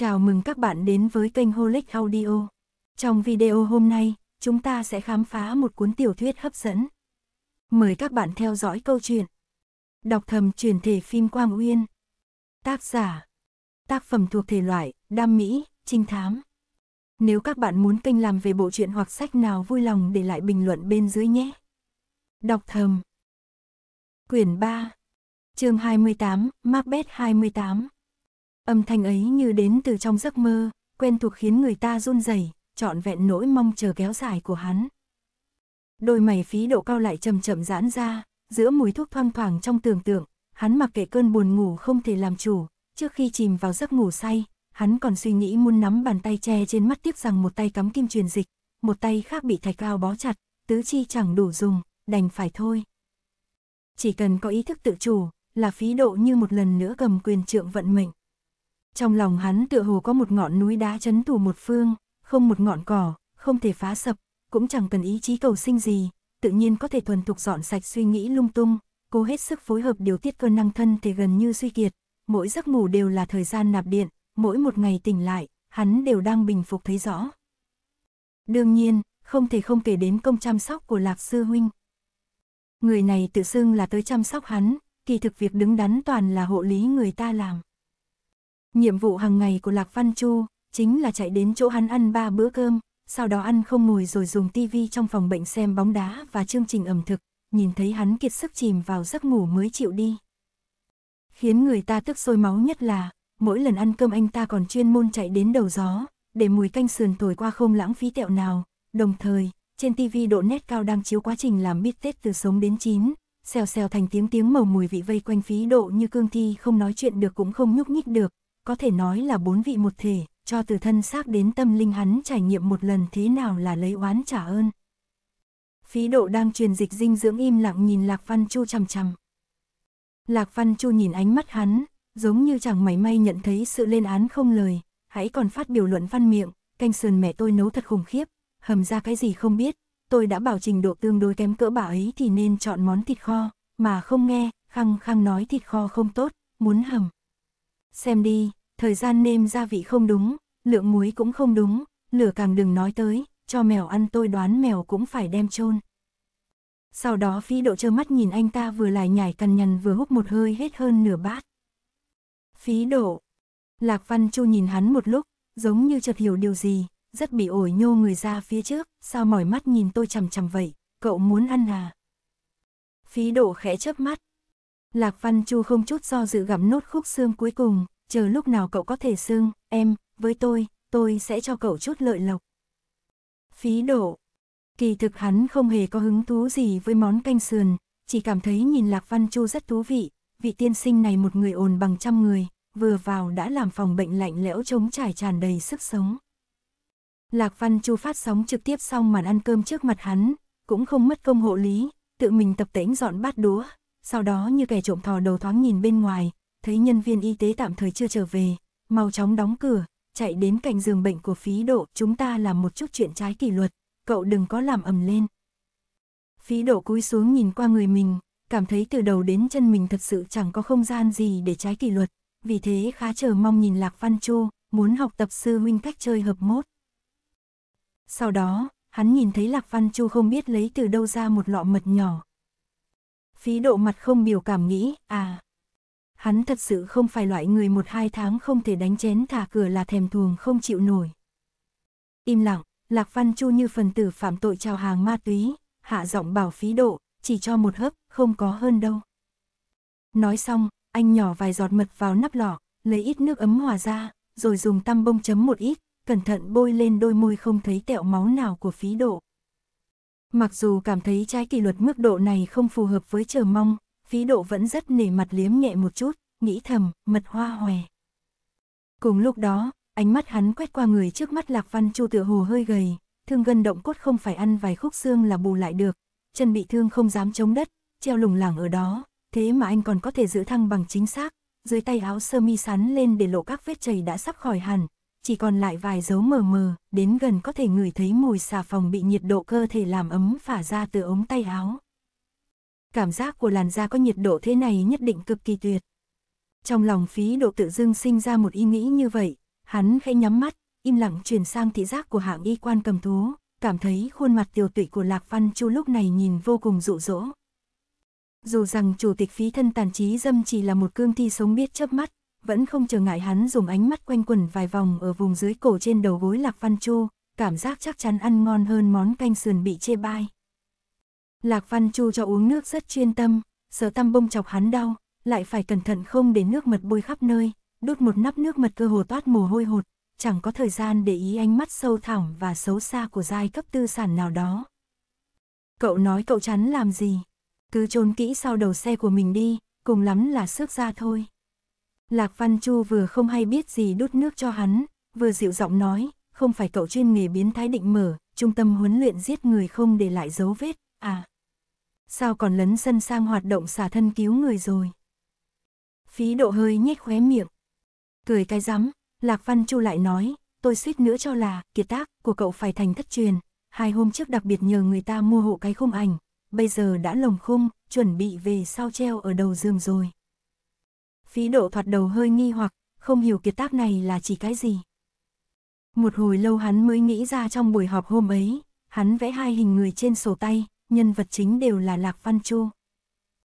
Chào mừng các bạn đến với kênh Holic Audio. Trong video hôm nay, chúng ta sẽ khám phá một cuốn tiểu thuyết hấp dẫn. Mời các bạn theo dõi câu chuyện. Đọc thầm truyền thể phim Quang Uyên. Tác giả. Tác phẩm thuộc thể loại, đam mỹ, trinh thám. Nếu các bạn muốn kênh làm về bộ truyện hoặc sách nào vui lòng để lại bình luận bên dưới nhé. Đọc thầm. Quyển 3. Chương 28, Macbeth 28. Âm thanh ấy như đến từ trong giấc mơ, quen thuộc khiến người ta run rẩy, trọn vẹn nỗi mong chờ kéo dài của hắn. Đôi mày phí độ cao lại chậm chậm giãn ra, giữa mùi thuốc thoang thoảng trong tưởng tượng, hắn mặc kệ cơn buồn ngủ không thể làm chủ, trước khi chìm vào giấc ngủ say, hắn còn suy nghĩ muốn nắm bàn tay che trên mắt tiếc rằng một tay cắm kim truyền dịch, một tay khác bị thạch cao bó chặt, tứ chi chẳng đủ dùng, đành phải thôi. Chỉ cần có ý thức tự chủ, là phí độ như một lần nữa cầm quyền trượng vận mệnh. Trong lòng hắn tựa hồ có một ngọn núi đá chấn thủ một phương, không một ngọn cỏ, không thể phá sập, cũng chẳng cần ý chí cầu sinh gì, tự nhiên có thể thuần thục dọn sạch suy nghĩ lung tung, cố hết sức phối hợp điều tiết cơ năng thân thể gần như suy kiệt, mỗi giấc ngủ đều là thời gian nạp điện, mỗi một ngày tỉnh lại, hắn đều đang bình phục thấy rõ. Đương nhiên, không thể không kể đến công chăm sóc của Lạc Sư Huynh. Người này tự xưng là tới chăm sóc hắn, kỳ thực việc đứng đắn toàn là hộ lý người ta làm. Nhiệm vụ hàng ngày của Lạc Văn Chu chính là chạy đến chỗ hắn ăn ba bữa cơm, sau đó ăn không ngồi rồi dùng tivi trong phòng bệnh xem bóng đá và chương trình ẩm thực, nhìn thấy hắn kiệt sức chìm vào giấc ngủ mới chịu đi. Khiến người ta tức sôi máu nhất là, mỗi lần ăn cơm anh ta còn chuyên môn chạy đến đầu gió, để mùi canh sườn thổi qua không lãng phí tẹo nào, đồng thời, trên tivi độ nét cao đang chiếu quá trình làm bít tết từ sống đến chín, xèo xèo thành tiếng tiếng màu mùi vị vây quanh phí độ như cương thi không nói chuyện được cũng không nhúc nhích được, có thể nói là bốn vị một thể, cho từ thân xác đến tâm linh hắn trải nghiệm một lần thế nào là lấy oán trả ơn. Phí độ đang truyền dịch dinh dưỡng im lặng nhìn Lạc Văn Chu chằm chằm. Lạc Văn Chu nhìn ánh mắt hắn, giống như chẳng mảy may nhận thấy sự lên án không lời, hãy còn phát biểu luận văn miệng, canh sườn mẹ tôi nấu thật khủng khiếp, hầm ra cái gì không biết, tôi đã bảo trình độ tương đối kém cỡ bà ấy thì nên chọn món thịt kho, mà không nghe, khăng khăng nói thịt kho không tốt, muốn hầm. Xem đi, thời gian nêm gia vị không đúng, lượng muối cũng không đúng, lửa càng đừng nói tới, cho mèo ăn tôi đoán mèo cũng phải đem chôn. Sau đó phi độ trơ mắt nhìn anh ta vừa lại nhảy cằn nhằn vừa hút một hơi hết hơn nửa bát. Phí độ. Lạc Văn Chu nhìn hắn một lúc, giống như chợt hiểu điều gì, rất bị ổi nhô người ra phía trước, sao mỏi mắt nhìn tôi chằm chằm vậy, cậu muốn ăn à? Phí độ khẽ chớp mắt. Lạc Văn Chu không chút do dự gặm nốt khúc xương cuối cùng, chờ lúc nào cậu có thể xưng, em, với tôi, tôi sẽ cho cậu chút lợi lộc. Phí độ Kỳ thực hắn không hề có hứng thú gì với món canh sườn, chỉ cảm thấy nhìn Lạc Văn Chu rất thú vị, vị tiên sinh này một người ồn bằng trăm người, vừa vào đã làm phòng bệnh lạnh lẽo trống trải tràn đầy sức sống. Lạc Văn Chu phát sóng trực tiếp xong màn ăn cơm trước mặt hắn, cũng không mất công hộ lý, tự mình tập tễnh dọn bát đũa, sau đó như kẻ trộm thò đầu thoáng nhìn bên ngoài, thấy nhân viên y tế tạm thời chưa trở về, mau chóng đóng cửa, chạy đến cạnh giường bệnh của phí độ, chúng ta làm một chút chuyện trái kỷ luật, cậu đừng có làm ầm lên. Phí độ cúi xuống nhìn qua người mình, cảm thấy từ đầu đến chân mình thật sự chẳng có không gian gì để trái kỷ luật, vì thế khá chờ mong nhìn Lạc Văn Chu, muốn học tập sư huynh cách chơi hợp mốt. Sau đó, hắn nhìn thấy Lạc Văn Chu không biết lấy từ đâu ra một lọ mật nhỏ. Phí độ mặt không biểu cảm nghĩ, à, hắn thật sự không phải loại người một hai tháng không thể đánh chén thả cửa là thèm thuồng không chịu nổi. Im lặng, Lạc Văn Chu như phần tử phạm tội trào hàng ma túy, hạ giọng bảo phí độ, chỉ cho một hớp, không có hơn đâu. Nói xong, anh nhỏ vài giọt mật vào nắp lọ, lấy ít nước ấm hòa ra, rồi dùng tăm bông chấm một ít, cẩn thận bôi lên đôi môi không thấy tẹo máu nào của phí độ. Mặc dù cảm thấy trái kỷ luật mức độ này không phù hợp với chờ mong, phí độ vẫn rất nể mặt liếm nhẹ một chút, nghĩ thầm, mật hoa hòe. Cùng lúc đó, ánh mắt hắn quét qua người trước mắt Lạc Văn Chu tựa hồ hơi gầy, thương gân động cốt không phải ăn vài khúc xương là bù lại được, chân bị thương không dám chống đất, treo lủng lẳng ở đó, thế mà anh còn có thể giữ thăng bằng chính xác, dưới tay áo sơ mi sắn lên để lộ các vết chảy đã sắp khỏi hẳn, chỉ còn lại vài dấu mờ mờ, đến gần có thể ngửi thấy mùi xà phòng bị nhiệt độ cơ thể làm ấm phả ra từ ống tay áo cảm giác của làn da có nhiệt độ thế này nhất định cực kỳ tuyệt. Trong lòng phí độ tự dưng sinh ra một ý nghĩ như vậy, hắn khẽ nhắm mắt, im lặng chuyển sang thị giác của hạng y quan cầm thú, cảm thấy khuôn mặt tiều tụy của Lạc Văn Chu lúc này nhìn vô cùng dụ dỗ. Dù rằng chủ tịch phí thân tàn trí dâm chỉ là một cương thi sống biết chớp mắt, vẫn không trở ngại hắn dùng ánh mắt quanh quẩn vài vòng ở vùng dưới cổ trên đầu gối Lạc Văn Chu, cảm giác chắc chắn ăn ngon hơn món canh sườn bị chê bai. Lạc Văn Chu cho uống nước rất chuyên tâm, sở tăm bông chọc hắn đau, lại phải cẩn thận không để nước mật bôi khắp nơi, đút một nắp nước mật cơ hồ toát mồ hôi hột, chẳng có thời gian để ý ánh mắt sâu thẳm và xấu xa của giai cấp tư sản nào đó. Cậu nói cậu chắn làm gì? Cứ trốn kỹ sau đầu xe của mình đi, cùng lắm là xước ra thôi. Lạc Văn Chu vừa không hay biết gì đút nước cho hắn, vừa dịu giọng nói, không phải cậu chuyên nghề biến thái định mở, trung tâm huấn luyện giết người không để lại dấu vết, À, sao còn lấn sân sang hoạt động xả thân cứu người rồi? Phí độ hơi nhếch khóe miệng. Cười cái rắm, Lạc Văn Chu lại nói, tôi suýt nữa cho là, kiệt tác của cậu phải thành thất truyền. Hai hôm trước đặc biệt nhờ người ta mua hộ cái khung ảnh, bây giờ đã lồng khung, chuẩn bị về sao treo ở đầu giường rồi. Phí độ thoạt đầu hơi nghi hoặc, không hiểu kiệt tác này là chỉ cái gì. Một hồi lâu hắn mới nghĩ ra trong buổi họp hôm ấy, hắn vẽ hai hình người trên sổ tay, nhân vật chính đều là Lạc Văn Chu.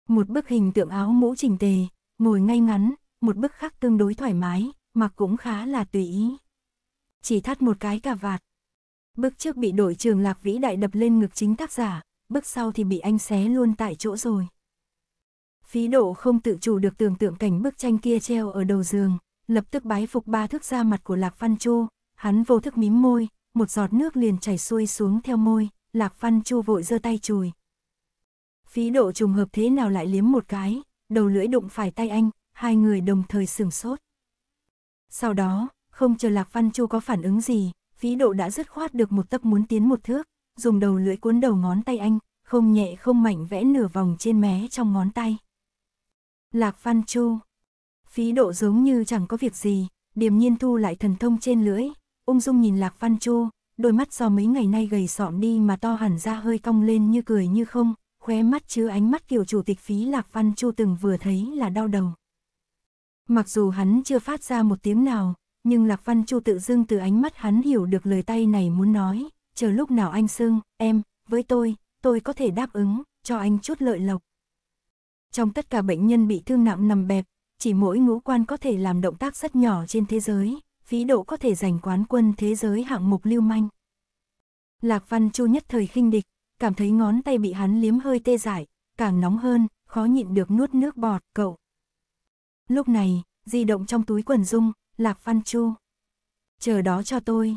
Một bức hình tượng áo mũ chỉnh tề, ngồi ngay ngắn, một bức khác tương đối thoải mái, mặc cũng khá là tùy ý. Chỉ thắt một cái cà vạt. Bức trước bị đội trường Lạc Vĩ Đại đập lên ngực chính tác giả, bức sau thì bị anh xé luôn tại chỗ rồi. Phí độ không tự chủ được tưởng tượng cảnh bức tranh kia treo ở đầu giường, lập tức bái phục ba thước ra mặt của Lạc Văn Chu, hắn vô thức mím môi, một giọt nước liền chảy xuôi xuống theo môi, Lạc Văn Chu vội giơ tay chùi. Phí độ trùng hợp thế nào lại liếm một cái, đầu lưỡi đụng phải tay anh, hai người đồng thời sửng sốt. Sau đó, không chờ Lạc Văn Chu có phản ứng gì, phí độ đã dứt khoát được một tấc muốn tiến một thước, dùng đầu lưỡi cuốn đầu ngón tay anh, không nhẹ không mạnh vẽ nửa vòng trên mé trong ngón tay. Lạc Văn Chu Phí độ giống như chẳng có việc gì, điềm nhiên thu lại thần thông trên lưỡi, ung dung nhìn Lạc Văn Chu, đôi mắt do mấy ngày nay gầy sọm đi mà to hẳn ra hơi cong lên như cười như không, khóe mắt chứ ánh mắt kiểu chủ tịch phí Lạc Văn Chu từng vừa thấy là đau đầu. Mặc dù hắn chưa phát ra một tiếng nào, nhưng Lạc Văn Chu tự dưng từ ánh mắt hắn hiểu được lời tay này muốn nói, chờ lúc nào anh Sương, em, với tôi, tôi có thể đáp ứng, cho anh chút lợi lộc. Trong tất cả bệnh nhân bị thương nặng nằm bẹp, chỉ mỗi ngũ quan có thể làm động tác rất nhỏ trên thế giới, Phí Độ có thể giành quán quân thế giới hạng mục lưu manh. Lạc Văn Chu nhất thời khinh địch, cảm thấy ngón tay bị hắn liếm hơi tê dại, càng nóng hơn, khó nhịn được nuốt nước bọt, cậu. Lúc này, di động trong túi quần dung, Lạc Văn Chu. Chờ đó cho tôi.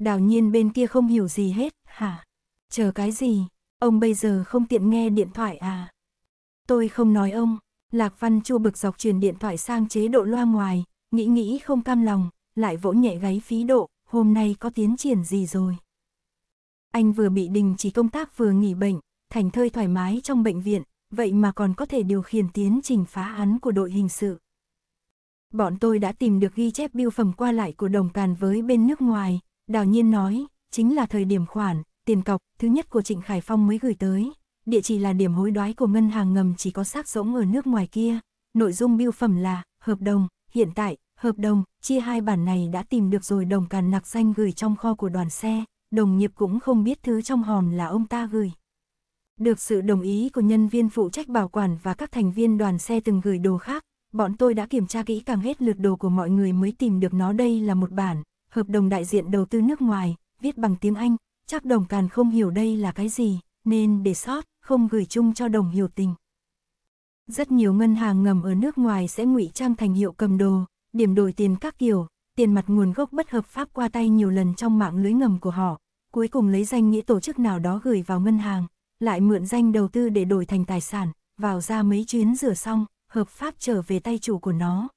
Đào nhiên bên kia không hiểu gì hết, hả? Chờ cái gì? Ông bây giờ không tiện nghe điện thoại à? Tôi không nói ông. Lạc Văn Chu bực dọc truyền điện thoại sang chế độ loa ngoài, nghĩ nghĩ không cam lòng, lại vỗ nhẹ gáy phí độ, hôm nay có tiến triển gì rồi? Anh vừa bị đình chỉ công tác vừa nghỉ bệnh, thành thơi thoải mái trong bệnh viện, vậy mà còn có thể điều khiển tiến trình phá án của đội hình sự. Bọn tôi đã tìm được ghi chép biêu phẩm qua lại của đồng càn với bên nước ngoài, đào nhiên nói, chính là thời điểm khoản, tiền cọc, thứ nhất của Trịnh Khải Phong mới gửi tới. Địa chỉ là điểm hối đoái của ngân hàng ngầm chỉ có xác rỗng ở nước ngoài kia. Nội dung biêu phẩm là, hợp đồng, hiện tại, Hợp đồng, chia hai bản này đã tìm được rồi đồng càn nặc xanh gửi trong kho của đoàn xe, đồng nghiệp cũng không biết thứ trong hòm là ông ta gửi. Được sự đồng ý của nhân viên phụ trách bảo quản và các thành viên đoàn xe từng gửi đồ khác, bọn tôi đã kiểm tra kỹ càng hết lượt đồ của mọi người mới tìm được nó đây là một bản, hợp đồng đại diện đầu tư nước ngoài, viết bằng tiếng Anh, chắc đồng càn không hiểu đây là cái gì, nên để sót, không gửi chung cho đồng hiểu tình. Rất nhiều ngân hàng ngầm ở nước ngoài sẽ ngụy trang thành hiệu cầm đồ, điểm đổi tiền các kiểu, tiền mặt nguồn gốc bất hợp pháp qua tay nhiều lần trong mạng lưới ngầm của họ, cuối cùng lấy danh nghĩa tổ chức nào đó gửi vào ngân hàng, lại mượn danh đầu tư để đổi thành tài sản, vào ra mấy chuyến rửa xong, hợp pháp trở về tay chủ của nó.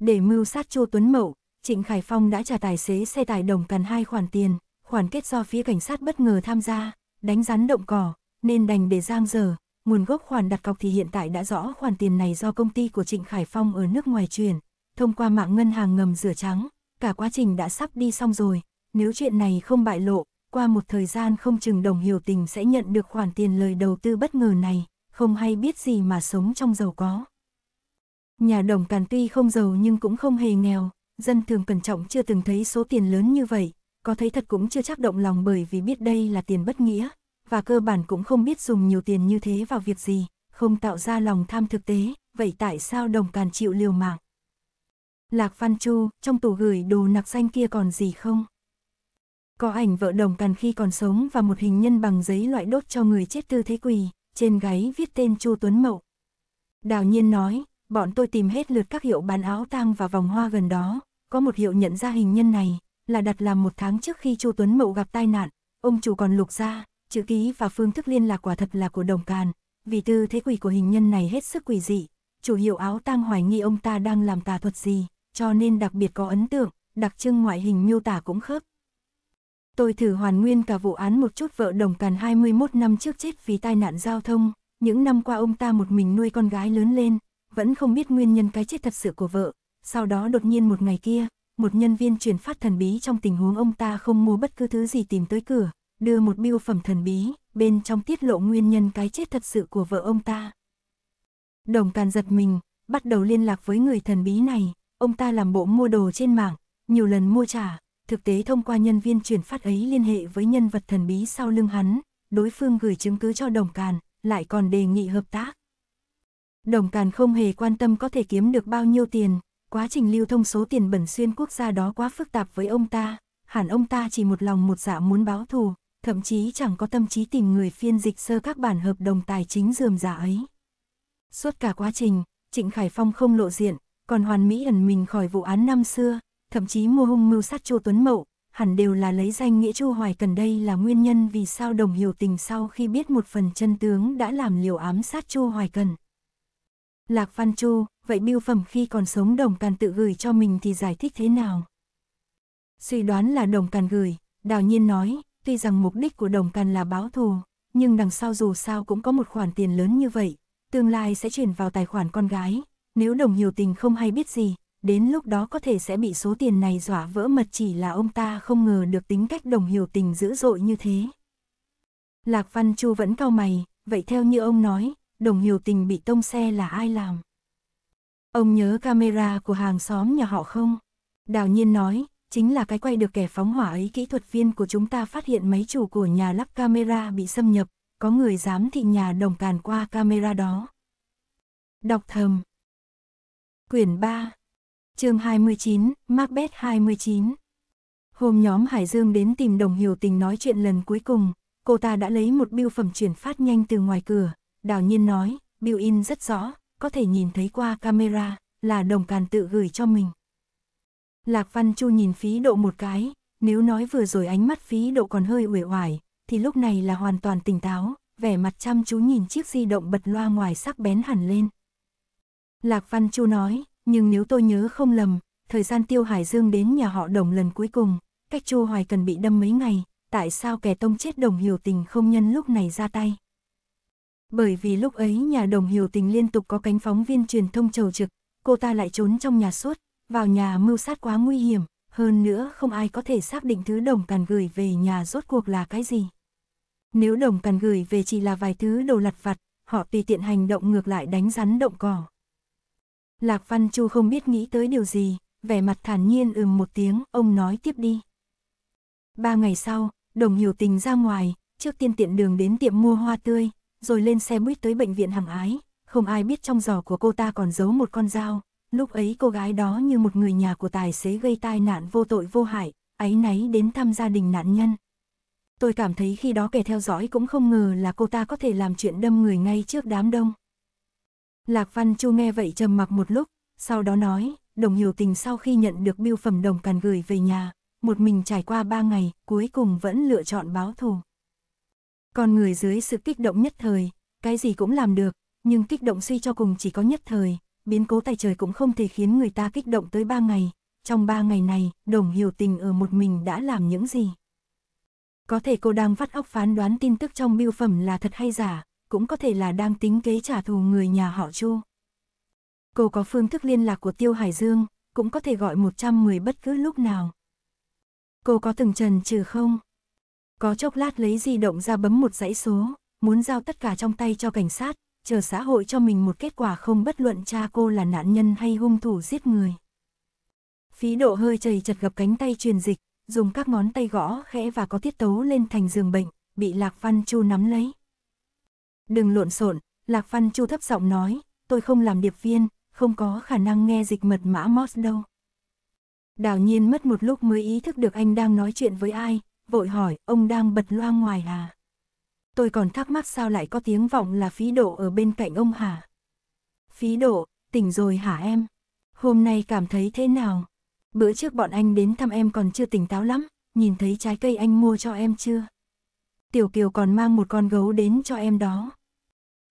Để mưu sát Chu Tuấn Mậu, Trịnh Khải Phong đã trả tài xế xe tải đồng cần hai khoản tiền, khoản kết do phía cảnh sát bất ngờ tham gia, đánh rắn động cỏ, nên đành để giang dở. Nguồn gốc khoản đặt cọc thì hiện tại đã rõ khoản tiền này do công ty của Trịnh Khải Phong ở nước ngoài chuyển, thông qua mạng ngân hàng ngầm rửa trắng, cả quá trình đã sắp đi xong rồi, nếu chuyện này không bại lộ, qua một thời gian không chừng đồng hiểu tình sẽ nhận được khoản tiền lời đầu tư bất ngờ này, không hay biết gì mà sống trong giàu có. Nhà đồng càn tuy không giàu nhưng cũng không hề nghèo, dân thường cẩn trọng chưa từng thấy số tiền lớn như vậy, có thấy thật cũng chưa chắc động lòng bởi vì biết đây là tiền bất nghĩa, và cơ bản cũng không biết dùng nhiều tiền như thế vào việc gì, không tạo ra lòng tham thực tế, vậy tại sao đồng càn chịu liều mạng? Lạc Văn Chu, trong tủ gửi đồ nặc xanh kia còn gì không? Có ảnh vợ đồng càn khi còn sống và một hình nhân bằng giấy loại đốt cho người chết tư thế quỳ, trên gáy viết tên Chu Tuấn Mậu. Đào nhiên nói, bọn tôi tìm hết lượt các hiệu bán áo tang và vòng hoa gần đó, có một hiệu nhận ra hình nhân này, là đặt làm một tháng trước khi Chu Tuấn Mậu gặp tai nạn, ông chủ còn lục ra, chữ ký và phương thức liên lạc quả thật là của đồng càn, vì tư thế quỳ của hình nhân này hết sức quỷ dị, chủ hiệu áo tang hoài nghi ông ta đang làm tà thuật gì, cho nên đặc biệt có ấn tượng, đặc trưng ngoại hình miêu tả cũng khớp. Tôi thử hoàn nguyên cả vụ án một chút vợ đồng càn 21 năm trước chết vì tai nạn giao thông, những năm qua ông ta một mình nuôi con gái lớn lên, vẫn không biết nguyên nhân cái chết thật sự của vợ, sau đó đột nhiên một ngày kia, một nhân viên truyền phát thần bí trong tình huống ông ta không mua bất cứ thứ gì tìm tới cửa, đưa một biêu phẩm thần bí, bên trong tiết lộ nguyên nhân cái chết thật sự của vợ ông ta. Đồng càn giật mình, bắt đầu liên lạc với người thần bí này, ông ta làm bộ mua đồ trên mạng, nhiều lần mua trả, thực tế thông qua nhân viên chuyển phát ấy liên hệ với nhân vật thần bí sau lưng hắn, đối phương gửi chứng cứ cho đồng càn, lại còn đề nghị hợp tác. Đồng càn không hề quan tâm có thể kiếm được bao nhiêu tiền, quá trình lưu thông số tiền bẩn xuyên quốc gia đó quá phức tạp với ông ta, hẳn ông ta chỉ một lòng một dạ muốn báo thù, thậm chí chẳng có tâm trí tìm người phiên dịch sơ các bản hợp đồng tài chính dườm giả dạ ấy. Suốt cả quá trình, Trịnh Khải Phong không lộ diện, còn hoàn mỹ ẩn mình khỏi vụ án năm xưa, thậm chí mua hung mưu sát Chu Tuấn Mậu, hẳn đều là lấy danh nghĩa Chu Hoài Cần đây là nguyên nhân vì sao Đồng Hiểu Tình sau khi biết một phần chân tướng đã làm liều ám sát Chu Hoài Cần. Lạc Văn Chu, vậy biêu phẩm khi còn sống Đồng Càn tự gửi cho mình thì giải thích thế nào? Suy đoán là Đồng Càn gửi, Đào Nhiên nói, tuy rằng mục đích của Đồng Càn là báo thù, nhưng đằng sau dù sao cũng có một khoản tiền lớn như vậy, tương lai sẽ chuyển vào tài khoản con gái, nếu đồng hiểu tình không hay biết gì, đến lúc đó có thể sẽ bị số tiền này dọa vỡ mật chỉ là ông ta không ngờ được tính cách đồng hiểu tình dữ dội như thế. Lạc Văn Chu vẫn cau mày, vậy theo như ông nói, đồng hiểu tình bị tông xe là ai làm? Ông nhớ camera của hàng xóm nhà họ không? Đào nhiên nói, chính là cái quay được kẻ phóng hỏa ấy kỹ thuật viên của chúng ta phát hiện máy chủ của nhà lắp camera bị xâm nhập, có người dám thị nhà đồng càn qua camera đó. Đọc thầm, Quyển 3 chương 29, Macbeth 29 Hôm nhóm Hải Dương đến tìm đồng hiểu tình nói chuyện lần cuối cùng, cô ta đã lấy một biêu phẩm chuyển phát nhanh từ ngoài cửa, đào nhiên nói, biêu in rất rõ, có thể nhìn thấy qua camera, là đồng càn tự gửi cho mình. Lạc Văn Chu nhìn phí độ một cái, nếu nói vừa rồi ánh mắt phí độ còn hơi uể oải, thì lúc này là hoàn toàn tỉnh táo, vẻ mặt chăm chú nhìn chiếc di động bật loa ngoài sắc bén hẳn lên. Lạc Văn Chu nói, nhưng nếu tôi nhớ không lầm, thời gian Tiêu Hải Dương đến nhà họ Đồng lần cuối cùng, cách Chu Hoài Cần bị đâm mấy ngày, tại sao kẻ tông chết Đồng Hiểu Tình không nhân lúc này ra tay? Bởi vì lúc ấy nhà Đồng Hiểu Tình liên tục có cánh phóng viên truyền thông trầu trực, cô ta lại trốn trong nhà suốt, vào nhà mưu sát quá nguy hiểm, hơn nữa không ai có thể xác định thứ Đồng Cần gửi về nhà rốt cuộc là cái gì. Nếu Đồng Cần gửi về chỉ là vài thứ đồ lặt vặt, họ tùy tiện hành động ngược lại đánh rắn động cỏ. Lạc Văn Chu không biết nghĩ tới điều gì, vẻ mặt thản nhiên ừm một tiếng, ông nói tiếp đi. Ba ngày sau, đồng hiểu tình ra ngoài, trước tiên tiện đường đến tiệm mua hoa tươi, rồi lên xe buýt tới bệnh viện hàng ái, không ai biết trong giỏ của cô ta còn giấu một con dao, lúc ấy cô gái đó như một người nhà của tài xế gây tai nạn vô tội vô hại, ấy náy đến thăm gia đình nạn nhân. Tôi cảm thấy khi đó kẻ theo dõi cũng không ngờ là cô ta có thể làm chuyện đâm người ngay trước đám đông. Lạc Văn Chu nghe vậy trầm mặc một lúc, sau đó nói, đồng hiểu tình sau khi nhận được biêu phẩm đồng càn gửi về nhà, một mình trải qua ba ngày, cuối cùng vẫn lựa chọn báo thù. Con người dưới sự kích động nhất thời, cái gì cũng làm được, nhưng kích động suy cho cùng chỉ có nhất thời, biến cố tài trời cũng không thể khiến người ta kích động tới ba ngày. Trong ba ngày này, đồng hiểu tình ở một mình đã làm những gì? Có thể cô đang vắt óc phán đoán tin tức trong biêu phẩm là thật hay giả, cũng có thể là đang tính kế trả thù người nhà họ Chu. Cô có phương thức liên lạc của Tiêu Hải Dương, cũng có thể gọi 110 bất cứ lúc nào. Cô có từng trần trừ không? Có chốc lát lấy di động ra bấm một dãy số, muốn giao tất cả trong tay cho cảnh sát, chờ xã hội cho mình một kết quả không bất luận cha cô là nạn nhân hay hung thủ giết người. Phí độ hơi chầy chật gập cánh tay truyền dịch, dùng các ngón tay gõ khẽ và có tiết tấu lên thành giường bệnh, bị Lạc Văn Chu nắm lấy. Đừng lộn xộn, Lạc Văn Chu thấp giọng nói, tôi không làm điệp viên, không có khả năng nghe dịch mật mã MOS đâu. Đào nhiên mất một lúc mới ý thức được anh đang nói chuyện với ai, vội hỏi, ông đang bật loa ngoài à? Tôi còn thắc mắc sao lại có tiếng vọng là phí độ ở bên cạnh ông hả? Phí độ, tỉnh rồi hả em? Hôm nay cảm thấy thế nào? Bữa trước bọn anh đến thăm em còn chưa tỉnh táo lắm, nhìn thấy trái cây anh mua cho em chưa? Tiểu Kiều còn mang một con gấu đến cho em đó.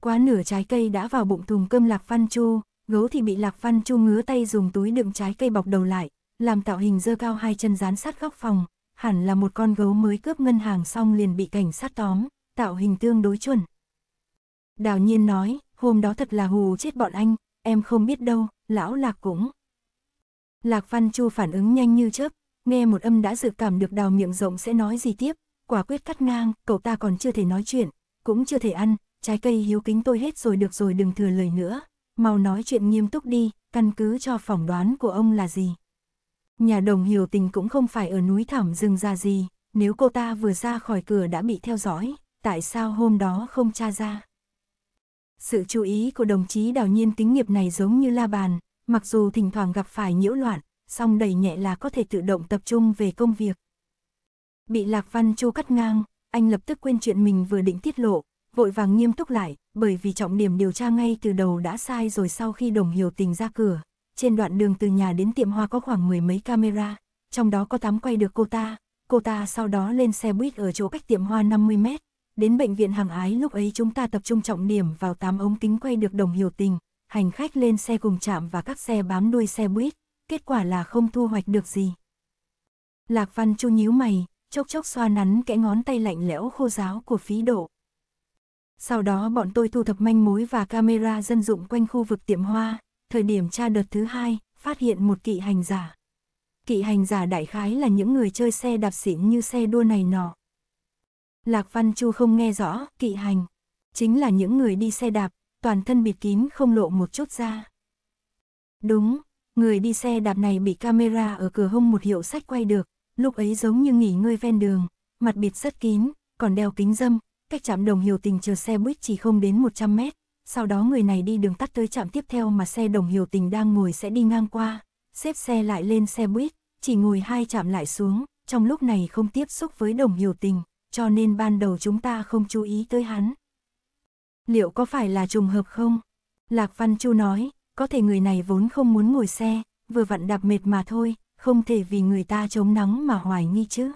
Quá nửa trái cây đã vào bụng thùng cơm Lạc Văn Chu, gấu thì bị Lạc Văn Chu ngứa tay dùng túi đựng trái cây bọc đầu lại, làm tạo hình dơ cao hai chân dán sát góc phòng, hẳn là một con gấu mới cướp ngân hàng xong liền bị cảnh sát tóm, tạo hình tương đối chuẩn. Đào nhiên nói, hôm đó thật là hù chết bọn anh, em không biết đâu, lão Lạc cũng. Lạc Văn Chu phản ứng nhanh như chớp, nghe một âm đã dự cảm được đào miệng rộng sẽ nói gì tiếp, quả quyết cắt ngang, cậu ta còn chưa thể nói chuyện, cũng chưa thể ăn, trái cây hiếu kính tôi hết rồi được rồi đừng thừa lời nữa, mau nói chuyện nghiêm túc đi, căn cứ cho phỏng đoán của ông là gì. Nhà đồng hiểu tình cũng không phải ở núi thẳm rừng ra gì, nếu cô ta vừa ra khỏi cửa đã bị theo dõi, tại sao hôm đó không tra ra? Sự chú ý của đồng chí đào nhiên tính nghiệp này giống như la bàn, mặc dù thỉnh thoảng gặp phải nhiễu loạn, song đầy nhẹ là có thể tự động tập trung về công việc. Bị Lạc Văn Chu cắt ngang, anh lập tức quên chuyện mình vừa định tiết lộ, vội vàng nghiêm túc lại, bởi vì trọng điểm điều tra ngay từ đầu đã sai rồi sau khi đồng hiểu tình ra cửa. Trên đoạn đường từ nhà đến tiệm hoa có khoảng mười mấy camera, trong đó có tám quay được cô ta. Cô ta sau đó lên xe buýt ở chỗ cách tiệm hoa 50 mét, đến bệnh viện hàng ái lúc ấy chúng ta tập trung trọng điểm vào tám ống kính quay được đồng hiểu tình, hành khách lên xe cùng chạm và các xe bám đuôi xe buýt, kết quả là không thu hoạch được gì. Lạc Văn Chu nhíu mày, chốc chốc xoa nắn kẽ ngón tay lạnh lẽo khô giáo của phí độ, sau đó bọn tôi thu thập manh mối và camera dân dụng quanh khu vực tiệm hoa, thời điểm tra đợt thứ hai, phát hiện một kỵ hành giả. Kỵ hành giả đại khái là những người chơi xe đạp xỉn như xe đua này nọ. Lạc Văn Chu không nghe rõ, kỵ hành. Chính là những người đi xe đạp, toàn thân bịt kín không lộ một chút ra. Đúng, người đi xe đạp này bị camera ở cửa hông một hiệu sách quay được, lúc ấy giống như nghỉ ngơi ven đường, mặt bịt rất kín, còn đeo kính dâm, cách trạm đồng hiểu tình chờ xe buýt chỉ không đến 100 mét, sau đó người này đi đường tắt tới trạm tiếp theo mà xe đồng hiểu tình đang ngồi sẽ đi ngang qua, xếp xe lại lên xe buýt, chỉ ngồi hai trạm lại xuống, trong lúc này không tiếp xúc với đồng hiểu tình, cho nên ban đầu chúng ta không chú ý tới hắn. Liệu có phải là trùng hợp không? Lạc Văn Chu nói, có thể người này vốn không muốn ngồi xe, vừa vặn đạp mệt mà thôi, không thể vì người ta chống nắng mà hoài nghi chứ.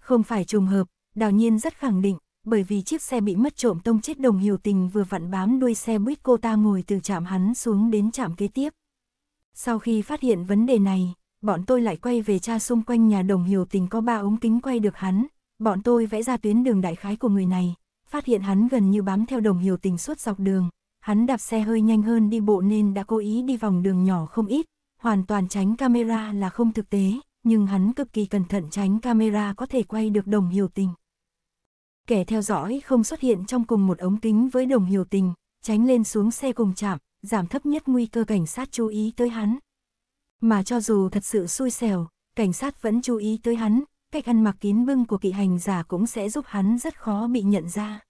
Không phải trùng hợp, đào nhiên rất khẳng định, bởi vì chiếc xe bị mất trộm tông chết đồng hiểu tình vừa vặn bám đuôi xe buýt cô ta ngồi từ trạm hắn xuống đến trạm kế tiếp. Sau khi phát hiện vấn đề này, bọn tôi lại quay về tra xung quanh nhà đồng hiểu tình có ba ống kính quay được hắn, bọn tôi vẽ ra tuyến đường đại khái của người này, phát hiện hắn gần như bám theo đồng hiểu tình suốt dọc đường, hắn đạp xe hơi nhanh hơn đi bộ nên đã cố ý đi vòng đường nhỏ không ít, hoàn toàn tránh camera là không thực tế, nhưng hắn cực kỳ cẩn thận tránh camera có thể quay được đồng hiểu tình. Kẻ theo dõi không xuất hiện trong cùng một ống kính với đồng hiểu tình, tránh lên xuống xe cùng chạm, giảm thấp nhất nguy cơ cảnh sát chú ý tới hắn. Mà cho dù thật sự xui xẻo, cảnh sát vẫn chú ý tới hắn, cách ăn mặc kín bưng của kỵ hành giả cũng sẽ giúp hắn rất khó bị nhận ra.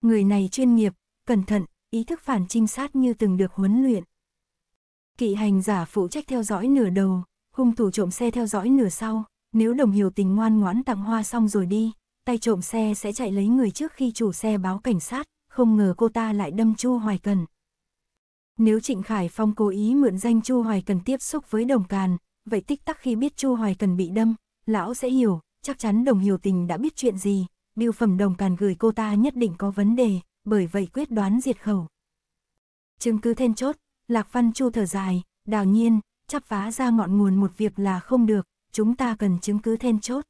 Người này chuyên nghiệp, cẩn thận, ý thức phản trinh sát như từng được huấn luyện. Kỵ hành giả phụ trách theo dõi nửa đầu, hung thủ trộm xe theo dõi nửa sau, nếu đồng hiểu tình ngoan ngoãn tặng hoa xong rồi đi, tay trộm xe sẽ chạy lấy người trước khi chủ xe báo cảnh sát, không ngờ cô ta lại đâm Chu Hoài Cần. Nếu Trịnh Khải Phong cố ý mượn danh Chu Hoài Cần tiếp xúc với Đồng Càn, vậy tích tắc khi biết Chu Hoài Cần bị đâm, lão sẽ hiểu, chắc chắn Đồng Hiểu Tình đã biết chuyện gì, biêu phẩm Đồng Càn gửi cô ta nhất định có vấn đề, bởi vậy quyết đoán diệt khẩu. Chứng cứ then chốt, Lạc Văn Chu thở dài, đào nhiên, chắp phá ra ngọn nguồn một việc là không được, chúng ta cần chứng cứ then chốt.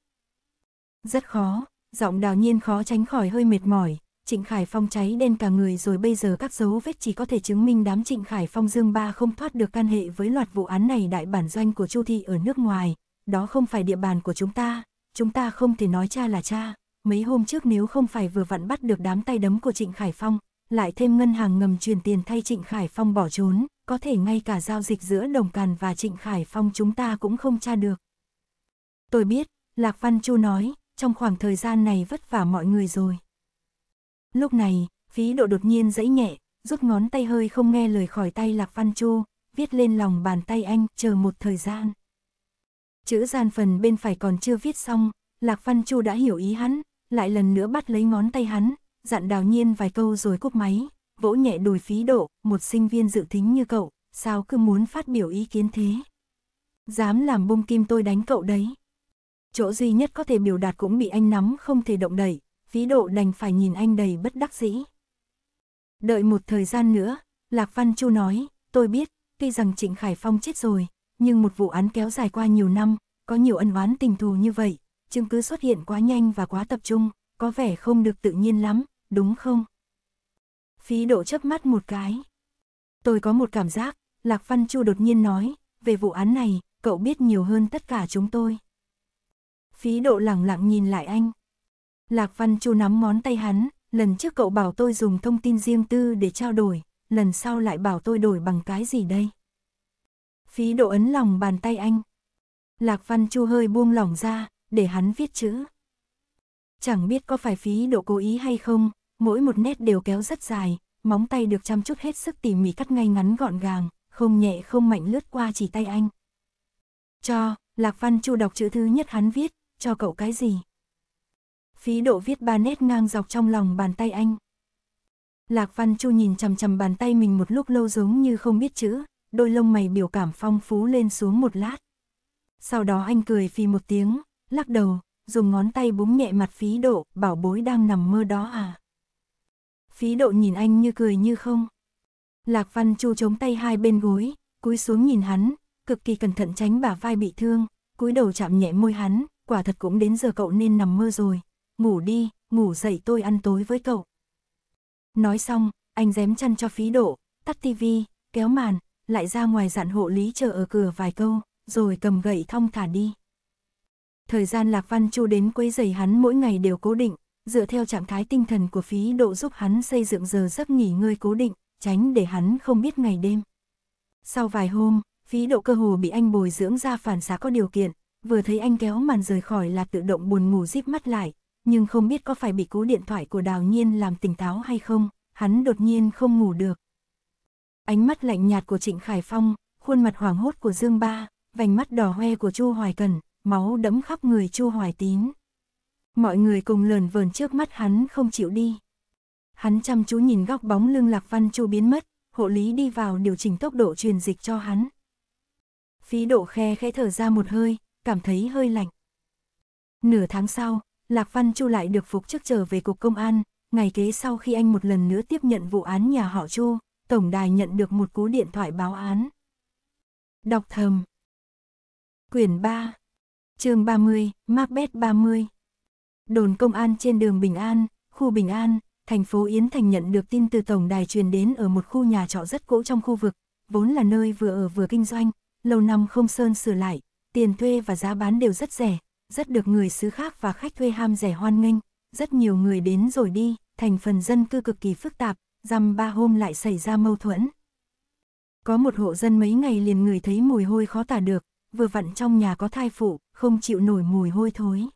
Rất khó, Giọng đào nhiên khó tránh khỏi hơi mệt mỏi, Trịnh Khải Phong cháy đen cả người rồi bây giờ các dấu vết chỉ có thể chứng minh đám Trịnh Khải Phong Dương Ba không thoát được can hệ với loạt vụ án này đại bản doanh của Chu Thị ở nước ngoài, đó không phải địa bàn của chúng ta, chúng ta không thể nói cha là cha, mấy hôm trước nếu không phải vừa vặn bắt được đám tay đấm của Trịnh Khải Phong, lại thêm ngân hàng ngầm chuyển tiền thay Trịnh Khải Phong bỏ trốn, có thể ngay cả giao dịch giữa Đồng Càn và Trịnh Khải Phong chúng ta cũng không tra được. Tôi biết, Lạc Văn Chu nói, trong khoảng thời gian này vất vả mọi người rồi. Lúc này, phí độ đột nhiên dãy nhẹ, rút ngón tay hơi không nghe lời khỏi tay Lạc Văn Chu, viết lên lòng bàn tay anh chờ một thời gian. Chữ gian phần bên phải còn chưa viết xong, Lạc Văn Chu đã hiểu ý hắn, lại lần nữa bắt lấy ngón tay hắn, dặn đào nhiên vài câu rồi cúp máy, vỗ nhẹ đùi phí độ, một sinh viên dự tính như cậu, sao cứ muốn phát biểu ý kiến thế. Dám làm bung kim tôi đánh cậu đấy chỗ duy nhất có thể biểu đạt cũng bị anh nắm không thể động đậy phí độ đành phải nhìn anh đầy bất đắc dĩ. Đợi một thời gian nữa, Lạc Văn Chu nói, tôi biết, tuy rằng Trịnh Khải Phong chết rồi, nhưng một vụ án kéo dài qua nhiều năm, có nhiều ân oán tình thù như vậy, chứng cứ xuất hiện quá nhanh và quá tập trung, có vẻ không được tự nhiên lắm, đúng không? Phí độ chớp mắt một cái. Tôi có một cảm giác, Lạc Văn Chu đột nhiên nói, về vụ án này, cậu biết nhiều hơn tất cả chúng tôi. Phí độ lẳng lặng nhìn lại anh. Lạc Văn Chu nắm món tay hắn, lần trước cậu bảo tôi dùng thông tin riêng tư để trao đổi, lần sau lại bảo tôi đổi bằng cái gì đây? Phí độ ấn lòng bàn tay anh. Lạc Văn Chu hơi buông lỏng ra, để hắn viết chữ. Chẳng biết có phải phí độ cố ý hay không, mỗi một nét đều kéo rất dài, móng tay được chăm chút hết sức tỉ mỉ cắt ngay ngắn gọn gàng, không nhẹ không mạnh lướt qua chỉ tay anh. Cho, Lạc Văn Chu đọc chữ thứ nhất hắn viết, cho cậu cái gì? Phí độ viết ba nét ngang dọc trong lòng bàn tay anh. Lạc Văn Chu nhìn chằm chằm bàn tay mình một lúc lâu giống như không biết chữ, đôi lông mày biểu cảm phong phú lên xuống một lát. Sau đó anh cười phì một tiếng, lắc đầu, dùng ngón tay búng nhẹ mặt phí độ, bảo bối đang nằm mơ đó à. Phí độ nhìn anh như cười như không. Lạc Văn Chu chống tay hai bên gối, cúi xuống nhìn hắn, cực kỳ cẩn thận tránh bả vai bị thương, cúi đầu chạm nhẹ môi hắn, quả thật cũng đến giờ cậu nên nằm mơ rồi, ngủ đi, ngủ dậy tôi ăn tối với cậu. Nói xong, anh dém chăn cho phí độ, tắt tivi, kéo màn, lại ra ngoài dặn hộ lý chờ ở cửa vài câu, rồi cầm gậy thong thả đi. Thời gian Lạc Văn Chu đến quấy giày hắn mỗi ngày đều cố định, dựa theo trạng thái tinh thần của phí độ giúp hắn xây dựng giờ giấc nghỉ ngơi cố định, tránh để hắn không biết ngày đêm. Sau vài hôm, phí độ cơ hồ bị anh bồi dưỡng ra phản xá có điều kiện, vừa thấy anh kéo màn rời khỏi là tự động buồn ngủ díp mắt lại, nhưng không biết có phải bị cú điện thoại của đào nhiên làm tỉnh táo hay không, hắn đột nhiên không ngủ được. Ánh mắt lạnh nhạt của Trịnh Khải Phong, khuôn mặt hoảng hốt của Dương Ba, vành mắt đỏ hoe của Chu Hoài Cần, máu đẫm khắp người Chu Hoài Tín. Mọi người cùng lờn vờn trước mắt hắn không chịu đi. Hắn chăm chú nhìn góc bóng lưng Lạc Văn Chu biến mất, hộ lý đi vào điều chỉnh tốc độ truyền dịch cho hắn. Phí độ khe khẽ thở ra một hơi, cảm thấy hơi lạnh. Nửa tháng sau, Lạc Văn Chu lại được phục chức trở về cục công an, ngày kế sau khi anh một lần nữa tiếp nhận vụ án nhà họ Chu, tổng đài nhận được một cú điện thoại báo án. Đọc thầm. Quyển 3. Chương 30, Macbeth 30. Đồn công an trên đường Bình An, khu Bình An, thành phố Yến Thành nhận được tin từ tổng đài truyền đến ở một khu nhà trọ rất cũ trong khu vực, vốn là nơi vừa ở vừa kinh doanh, lâu năm không sơn sửa lại, tiền thuê và giá bán đều rất rẻ, rất được người xứ khác và khách thuê ham rẻ hoan nghênh, rất nhiều người đến rồi đi, thành phần dân cư cực kỳ phức tạp, dăm ba hôm lại xảy ra mâu thuẫn. Có một hộ dân mấy ngày liền người thấy mùi hôi khó tả được, vừa vặn trong nhà có thai phụ, không chịu nổi mùi hôi thối.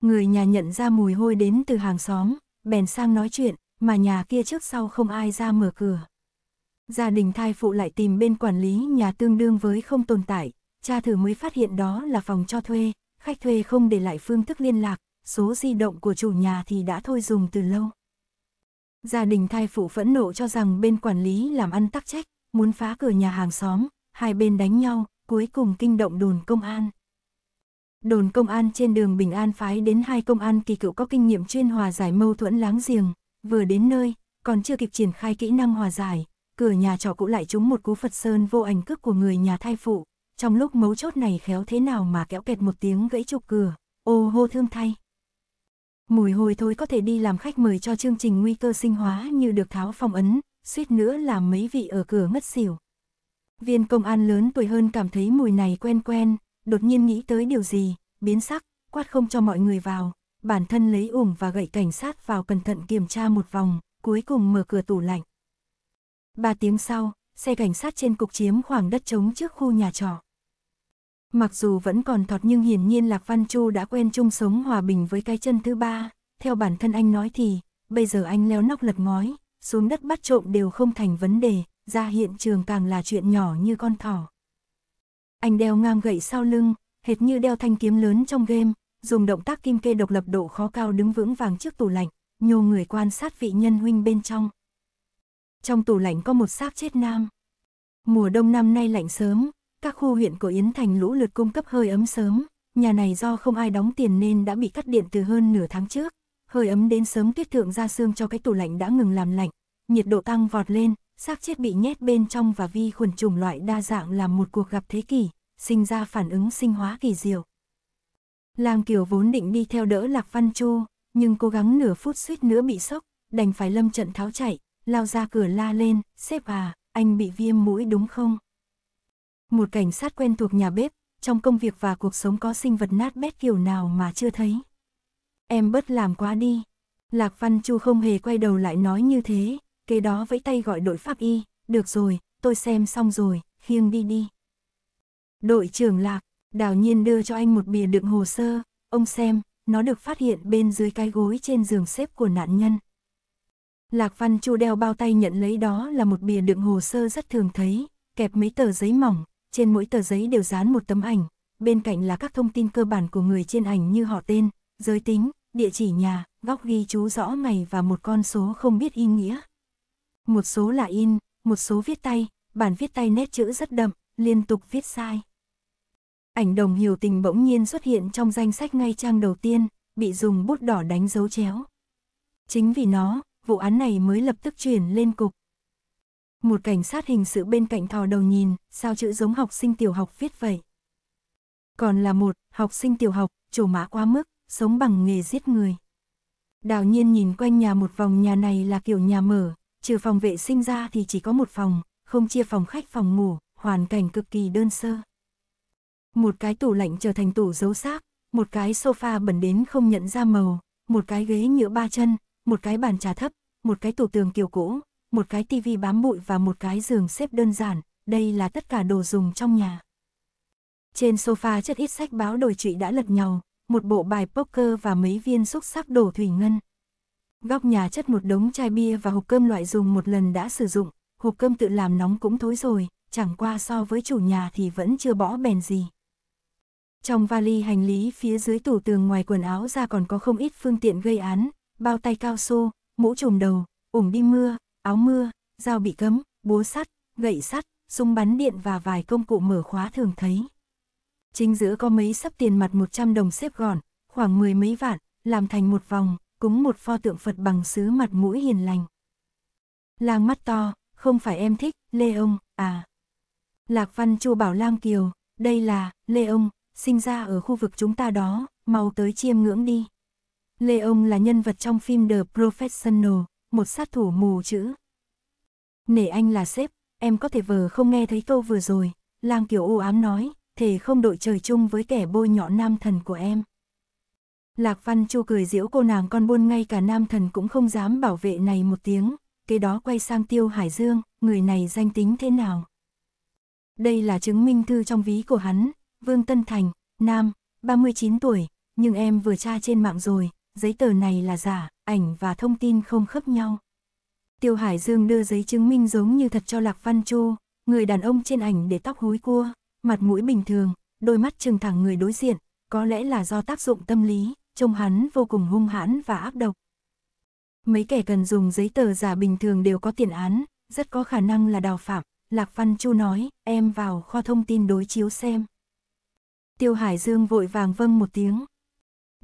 Người nhà nhận ra mùi hôi đến từ hàng xóm, bèn sang nói chuyện, mà nhà kia trước sau không ai ra mở cửa. Gia đình thai phụ lại tìm bên quản lý nhà tương đương với không tồn tại, cha thử mới phát hiện đó là phòng cho thuê, khách thuê không để lại phương thức liên lạc, số di động của chủ nhà thì đã thôi dùng từ lâu. Gia đình thai phụ phẫn nộ cho rằng bên quản lý làm ăn tắc trách, muốn phá cửa nhà hàng xóm, hai bên đánh nhau, cuối cùng kinh động đồn công an. Đồn công an trên đường Bình An phái đến hai công an kỳ cựu có kinh nghiệm chuyên hòa giải mâu thuẫn láng giềng, vừa đến nơi, còn chưa kịp triển khai kỹ năng hòa giải, cửa nhà trọ cũ lại trúng một cú Phật Sơn vô ảnh cước của người nhà thai phụ, trong lúc mấu chốt này khéo thế nào mà kéo kẹt một tiếng gãy trục cửa, ô hô thương thay. Mùi hôi thôi có thể đi làm khách mời cho chương trình nguy cơ sinh hóa như được tháo phong ấn, suýt nữa làm mấy vị ở cửa ngất xỉu. Viên công an lớn tuổi hơn cảm thấy mùi này quen quen, đột nhiên nghĩ tới điều gì, biến sắc, quát không cho mọi người vào, bản thân lấy ủng và gậy cảnh sát vào cẩn thận kiểm tra một vòng, cuối cùng mở cửa tủ lạnh. Ba tiếng sau, xe cảnh sát trên cục chiếm khoảng đất trống trước khu nhà trọ. Mặc dù vẫn còn thọt nhưng hiển nhiên Lạc Văn Chu đã quen chung sống hòa bình với cái chân thứ ba, theo bản thân anh nói thì, bây giờ anh leo nóc lật ngói, xuống đất bắt trộm đều không thành vấn đề, ra hiện trường càng là chuyện nhỏ như con thỏ. Anh đeo ngang gậy sau lưng, hệt như đeo thanh kiếm lớn trong game, dùng động tác kim kê độc lập độ khó cao đứng vững vàng trước tủ lạnh, nhô người quan sát vị nhân huynh bên trong. Trong tủ lạnh có một xác chết nam. Mùa đông năm nay lạnh sớm, các khu huyện của Yến Thành lũ lượt cung cấp hơi ấm sớm, nhà này do không ai đóng tiền nên đã bị cắt điện từ hơn nửa tháng trước. Hơi ấm đến sớm tuyết thượng ra xương cho cái tủ lạnh đã ngừng làm lạnh, nhiệt độ tăng vọt lên, xác chết bị nhét bên trong và vi khuẩn trùng loại đa dạng làm một cuộc gặp thế kỷ, sinh ra phản ứng sinh hóa kỳ diệu. Lang Kiều vốn định đi theo đỡ Lạc Văn Chu, nhưng cố gắng nửa phút suýt nữa bị sốc, đành phải lâm trận tháo chạy, lao ra cửa la lên, xếp à, anh bị viêm mũi đúng không? Một cảnh sát quen thuộc nhà bếp, trong công việc và cuộc sống có sinh vật nát bét kiểu nào mà chưa thấy. Em bớt làm quá đi. Lạc Văn Chu không hề quay đầu lại nói như thế, kế đó vẫy tay gọi đội pháp y, được rồi, tôi xem xong rồi, khiêng đi đi. Đội trưởng Lạc, đào nhiên đưa cho anh một bìa đựng hồ sơ, ông xem, nó được phát hiện bên dưới cái gối trên giường xếp của nạn nhân. Lạc Văn Chu đeo bao tay nhận lấy đó là một bìa đựng hồ sơ rất thường thấy, kẹp mấy tờ giấy mỏng, trên mỗi tờ giấy đều dán một tấm ảnh, bên cạnh là các thông tin cơ bản của người trên ảnh như họ tên, giới tính, địa chỉ nhà, góc ghi chú rõ ngày và một con số không biết ý nghĩa. Một số là in, một số viết tay, bản viết tay nét chữ rất đậm, liên tục viết sai. Ảnh đồng hiểu tình bỗng nhiên xuất hiện trong danh sách ngay trang đầu tiên, bị dùng bút đỏ đánh dấu chéo. Chính vì nó, vụ án này mới lập tức chuyển lên cục một cảnh sát hình sự bên cạnh thò đầu nhìn, sao chữ giống học sinh tiểu học viết vậy. Còn là một, học sinh tiểu học, trổ mã quá mức, sống bằng nghề giết người. Đào nhiên nhìn quanh nhà một vòng nhà này là kiểu nhà mở, trừ phòng vệ sinh ra thì chỉ có một phòng, không chia phòng khách phòng ngủ, hoàn cảnh cực kỳ đơn sơ. Một cái tủ lạnh trở thành tủ giấu xác, một cái sofa bẩn đến không nhận ra màu, một cái ghế nhựa ba chân, một cái bàn trà thấp, một cái tủ tường kiểu cũ, một cái tivi bám bụi và một cái giường xếp đơn giản, đây là tất cả đồ dùng trong nhà. Trên sofa chất ít sách báo đồi trụy đã lật nhàu, một bộ bài poker và mấy viên xúc sắc đổ thủy ngân. Góc nhà chất một đống chai bia và hộp cơm loại dùng một lần đã sử dụng, hộp cơm tự làm nóng cũng thối rồi, chẳng qua so với chủ nhà thì vẫn chưa bỏ bèn gì. Trong vali hành lý phía dưới tủ tường ngoài quần áo ra còn có không ít phương tiện gây án, bao tay cao su, mũ trùm đầu, ủng đi mưa, áo mưa, dao bị cấm, búa sắt, gậy sắt, súng bắn điện và vài công cụ mở khóa thường thấy. Chính giữa có mấy sắp tiền mặt 100 đồng xếp gọn, khoảng mười mấy vạn, làm thành một vòng, cúng một pho tượng Phật bằng sứ mặt mũi hiền lành. Lang mắt to, không phải em thích, Lê ông, à. Lạc Văn Chu bảo Lang Kiều, đây là, Lê ông, sinh ra ở khu vực chúng ta đó, mau tới chiêm ngưỡng đi. Lê ông là nhân vật trong phim The Professional, một sát thủ mù chữ. Nể anh là sếp, em có thể vờ không nghe thấy câu vừa rồi, lang kiểu u ám nói, thề không đội trời chung với kẻ bôi nhọ nam thần của em. Lạc Văn Chu cười giễu cô nàng con buôn ngay cả nam thần cũng không dám bảo vệ này một tiếng, kế đó quay sang Tiêu Hải Dương, người này danh tính thế nào? Đây là chứng minh thư trong ví của hắn, Vương Tân Thành, nam, 39 tuổi, nhưng em vừa tra trên mạng rồi, giấy tờ này là giả, ảnh và thông tin không khớp nhau. Tiêu Hải Dương đưa giấy chứng minh giống như thật cho Lạc Văn Chu, người đàn ông trên ảnh để tóc húi cua, mặt mũi bình thường, đôi mắt trừng thẳng người đối diện, có lẽ là do tác dụng tâm lý, trông hắn vô cùng hung hãn và áp độc. Mấy kẻ cần dùng giấy tờ giả bình thường đều có tiền án, rất có khả năng là đào phạm, Lạc Văn Chu nói, em vào kho thông tin đối chiếu xem. Tiêu Hải Dương vội vàng vâng một tiếng.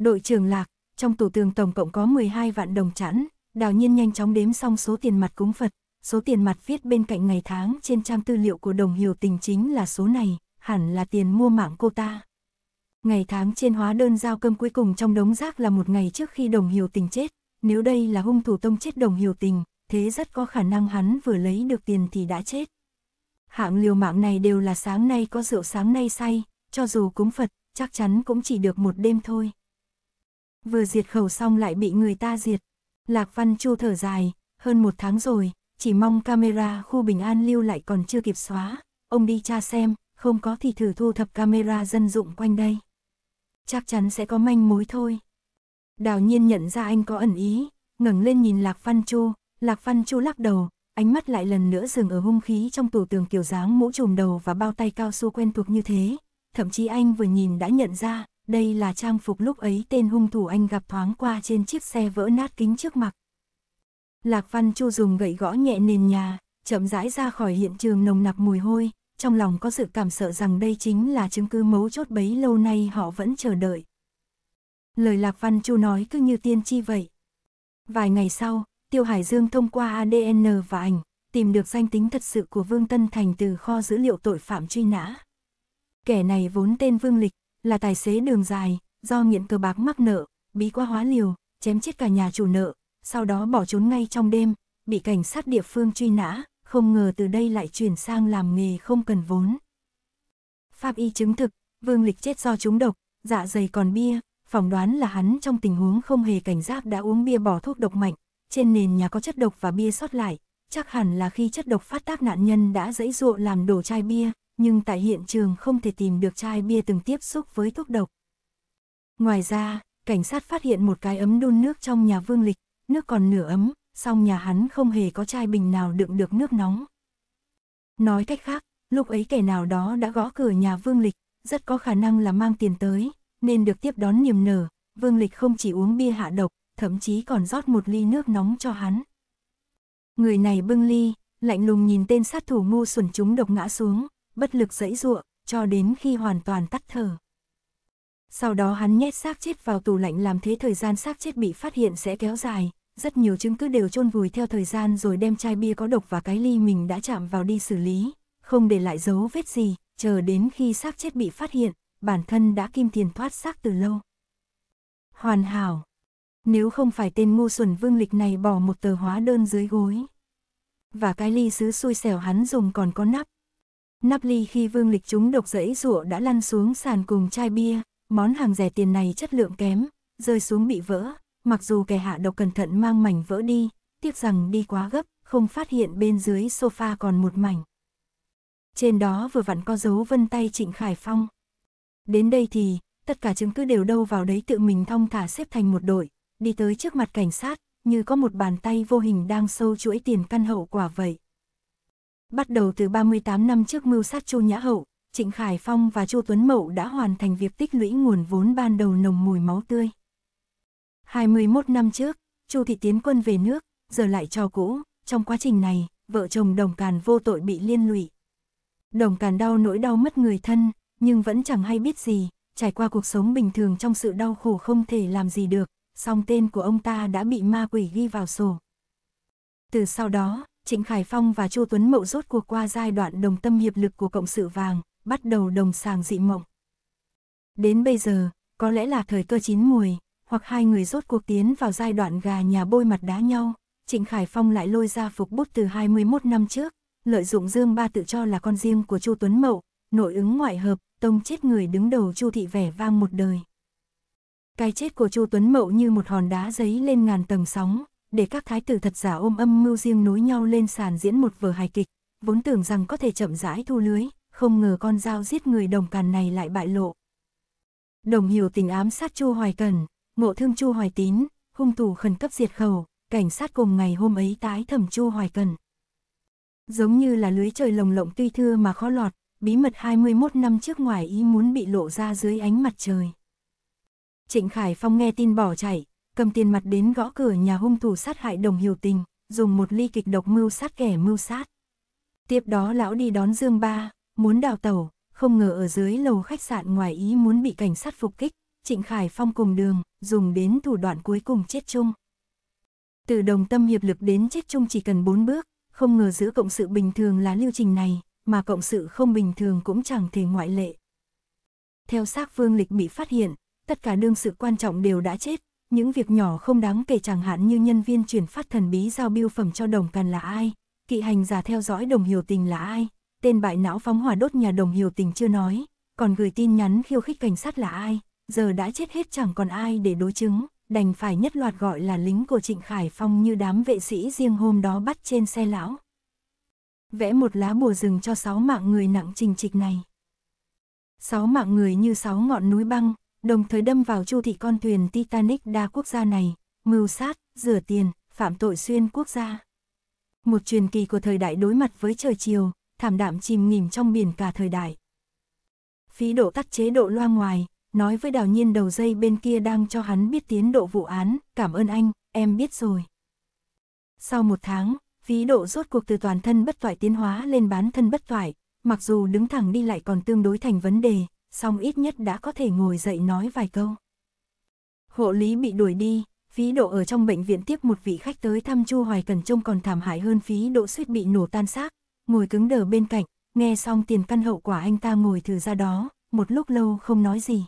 Đội trưởng Lạc, trong tủ tường tổng cộng có 12 vạn đồng chẵn, đào nhiên nhanh chóng đếm xong số tiền mặt cúng Phật, số tiền mặt viết bên cạnh ngày tháng trên trang tư liệu của đồng hiểu tình chính là số này, hẳn là tiền mua mạng cô ta. Ngày tháng trên hóa đơn giao cơm cuối cùng trong đống rác là một ngày trước khi đồng hiểu tình chết, nếu đây là hung thủ tông chết đồng hiểu tình, thế rất có khả năng hắn vừa lấy được tiền thì đã chết. Hạng liều mạng này đều là sáng nay có rượu sáng nay say, cho dù cúng Phật, chắc chắn cũng chỉ được một đêm thôi vừa diệt khẩu xong lại bị người ta diệt. Lạc Văn Chu thở dài, hơn một tháng rồi, chỉ mong camera khu bình an lưu lại còn chưa kịp xóa, ông đi tra xem, không có thì thử thu thập camera dân dụng quanh đây. Chắc chắn sẽ có manh mối thôi. Đào nhiên nhận ra anh có ẩn ý, ngẩng lên nhìn Lạc Văn Chu, Lạc Văn Chu lắc đầu, ánh mắt lại lần nữa dừng ở hung khí trong tủ tường kiểu dáng mũ trùm đầu và bao tay cao su quen thuộc như thế. Thậm chí anh vừa nhìn đã nhận ra, đây là trang phục lúc ấy tên hung thủ anh gặp thoáng qua trên chiếc xe vỡ nát kính trước mặt. Lạc Văn Chu dùng gậy gõ nhẹ nền nhà, chậm rãi ra khỏi hiện trường nồng nặc mùi hôi, trong lòng có sự cảm sợ rằng đây chính là chứng cứ mấu chốt bấy lâu nay họ vẫn chờ đợi. Lời Lạc Văn Chu nói cứ như tiên tri vậy. Vài ngày sau, Tiêu Hải Dương thông qua ADN và ảnh, tìm được danh tính thật sự của Vương Tân Thành từ kho dữ liệu tội phạm truy nã. Kẻ này vốn tên Vương Lịch, là tài xế đường dài, do nghiện cờ bạc mắc nợ, bí quá hóa liều, chém chết cả nhà chủ nợ, sau đó bỏ trốn ngay trong đêm, bị cảnh sát địa phương truy nã, không ngờ từ đây lại chuyển sang làm nghề không cần vốn. Pháp y chứng thực, Vương Lịch chết do trúng độc, dạ dày còn bia, phỏng đoán là hắn trong tình huống không hề cảnh giác đã uống bia bỏ thuốc độc mạnh, trên nền nhà có chất độc và bia sót lại, chắc hẳn là khi chất độc phát tác nạn nhân đã dãy dụa làm đổ chai bia, nhưng tại hiện trường không thể tìm được chai bia từng tiếp xúc với thuốc độc. Ngoài ra, cảnh sát phát hiện một cái ấm đun nước trong nhà Vương Lịch, nước còn nửa ấm, song nhà hắn không hề có chai bình nào đựng được nước nóng. Nói cách khác, lúc ấy kẻ nào đó đã gõ cửa nhà Vương Lịch, rất có khả năng là mang tiền tới, nên được tiếp đón niềm nở, Vương Lịch không chỉ uống bia hạ độc, thậm chí còn rót một ly nước nóng cho hắn. Người này bưng ly, lạnh lùng nhìn tên sát thủ ngu xuẩn chúng độc ngã xuống, bất lực dẫy ruộng, cho đến khi hoàn toàn tắt thở. Sau đó hắn nhét xác chết vào tủ lạnh làm thế thời gian xác chết bị phát hiện sẽ kéo dài, rất nhiều chứng cứ đều chôn vùi theo thời gian rồi đem chai bia có độc và cái ly mình đã chạm vào đi xử lý, không để lại dấu vết gì, chờ đến khi xác chết bị phát hiện, bản thân đã kim tiền thoát xác từ lâu. Hoàn hảo. Nếu không phải tên ngu xuẩn vương lịch này bỏ một tờ hóa đơn dưới gối. Và cái ly sứ xui xẻo hắn dùng còn có nắp, Nắp ly khi vương lịch chúng độc dẫy rụa đã lăn xuống sàn cùng chai bia, món hàng rẻ tiền này chất lượng kém, rơi xuống bị vỡ, mặc dù kẻ hạ độc cẩn thận mang mảnh vỡ đi, tiếc rằng đi quá gấp, không phát hiện bên dưới sofa còn một mảnh. Trên đó vừa vặn có dấu vân tay Trịnh Khải Phong. Đến đây thì, tất cả chứng cứ đều đâu vào đấy tự mình thong thả xếp thành một đội, đi tới trước mặt cảnh sát, như có một bàn tay vô hình đang sâu chuỗi tiền căn hậu quả vậy. Bắt đầu từ 38 năm trước mưu sát Chu Nhã Hậu, Trịnh Khải Phong và Chu Tuấn Mậu đã hoàn thành việc tích lũy nguồn vốn ban đầu nồng mùi máu tươi. 21 năm trước, Chu Thị tiến quân về nước, giờ lại cho cũ, trong quá trình này, vợ chồng Đồng Càn vô tội bị liên lụy. Đồng Càn đau nỗi đau mất người thân, nhưng vẫn chẳng hay biết gì, trải qua cuộc sống bình thường trong sự đau khổ không thể làm gì được, song tên của ông ta đã bị ma quỷ ghi vào sổ. Từ sau đó, Trịnh Khải Phong và Chu Tuấn Mậu rốt cuộc qua giai đoạn đồng tâm hiệp lực của Cộng sự Vàng, bắt đầu đồng sàng dị mộng. Đến bây giờ, có lẽ là thời cơ chín mùi, hoặc hai người rốt cuộc tiến vào giai đoạn gà nhà bôi mặt đá nhau, Trịnh Khải Phong lại lôi ra phục bút từ 21 năm trước, lợi dụng Dương Ba tự cho là con riêng của Chu Tuấn Mậu, nội ứng ngoại hợp, tông chết người đứng đầu Chu thị vẻ vang một đời. Cái chết của Chu Tuấn Mậu như một hòn đá giấy lên ngàn tầng sóng, để các thái tử thật giả ôm âm mưu riêng nối nhau lên sàn diễn một vở hài kịch, vốn tưởng rằng có thể chậm rãi thu lưới, không ngờ con dao giết người đồng càn này lại bại lộ. Đồng hiểu tình ám sát Chu Hoài Cần, ngộ thương Chu Hoài Tín, hung thủ khẩn cấp diệt khẩu, cảnh sát cùng ngày hôm ấy tái thẩm Chu Hoài Cần. Giống như là lưới trời lồng lộng tuy thưa mà khó lọt, bí mật 21 năm trước ngoài ý muốn bị lộ ra dưới ánh mặt trời. Trịnh Khải Phong nghe tin bỏ chạy, cầm tiền mặt đến gõ cửa nhà hung thủ sát hại đồng hiểu tình, dùng một ly kịch độc mưu sát kẻ mưu sát. Tiếp đó lão đi đón Dương Ba, muốn đào tẩu, không ngờ ở dưới lầu khách sạn ngoài ý muốn bị cảnh sát phục kích, Trịnh Khải Phong cùng đường, dùng đến thủ đoạn cuối cùng chết chung. Từ đồng tâm hiệp lực đến chết chung chỉ cần bốn bước, không ngờ giữa cộng sự bình thường là lưu trình này, mà cộng sự không bình thường cũng chẳng thể ngoại lệ. Theo xác vương lịch bị phát hiện, tất cả đương sự quan trọng đều đã chết, những việc nhỏ không đáng kể chẳng hạn như nhân viên chuyển phát thần bí giao biêu phẩm cho đồng cần là ai, kỵ hành giả theo dõi đồng hiểu tình là ai, tên bại não phóng hỏa đốt nhà đồng hiểu tình chưa nói, còn gửi tin nhắn khiêu khích cảnh sát là ai, giờ đã chết hết chẳng còn ai để đối chứng, đành phải nhất loạt gọi là lính của Trịnh Khải Phong như đám vệ sĩ riêng hôm đó bắt trên xe lão. Vẽ một lá bùa rừng cho sáu mạng người nặng trình trịch này. Sáu mạng người như sáu ngọn núi băng, đồng thời đâm vào chu thị con thuyền Titanic đa quốc gia này, mưu sát, rửa tiền, phạm tội xuyên quốc gia. Một truyền kỳ của thời đại đối mặt với trời chiều, thảm đạm chìm nghỉm trong biển cả thời đại. Phí độ tắt chế độ loa ngoài, nói với đào nhiên đầu dây bên kia đang cho hắn biết tiến độ vụ án, cảm ơn anh, em biết rồi. Sau một tháng, phí độ rốt cuộc từ toàn thân bất toại tiến hóa lên bán thân bất toại, mặc dù đứng thẳng đi lại còn tương đối thành vấn đề, song ít nhất đã có thể ngồi dậy nói vài câu. Hộ lý bị đuổi đi, phí độ ở trong bệnh viện tiếp một vị khách tới thăm Chu Hoài Cần trông còn thảm hại hơn phí độ suýt bị nổ tan xác, ngồi cứng đờ bên cạnh, nghe xong tiền căn hậu quả anh ta ngồi thử ra đó, một lúc lâu không nói gì.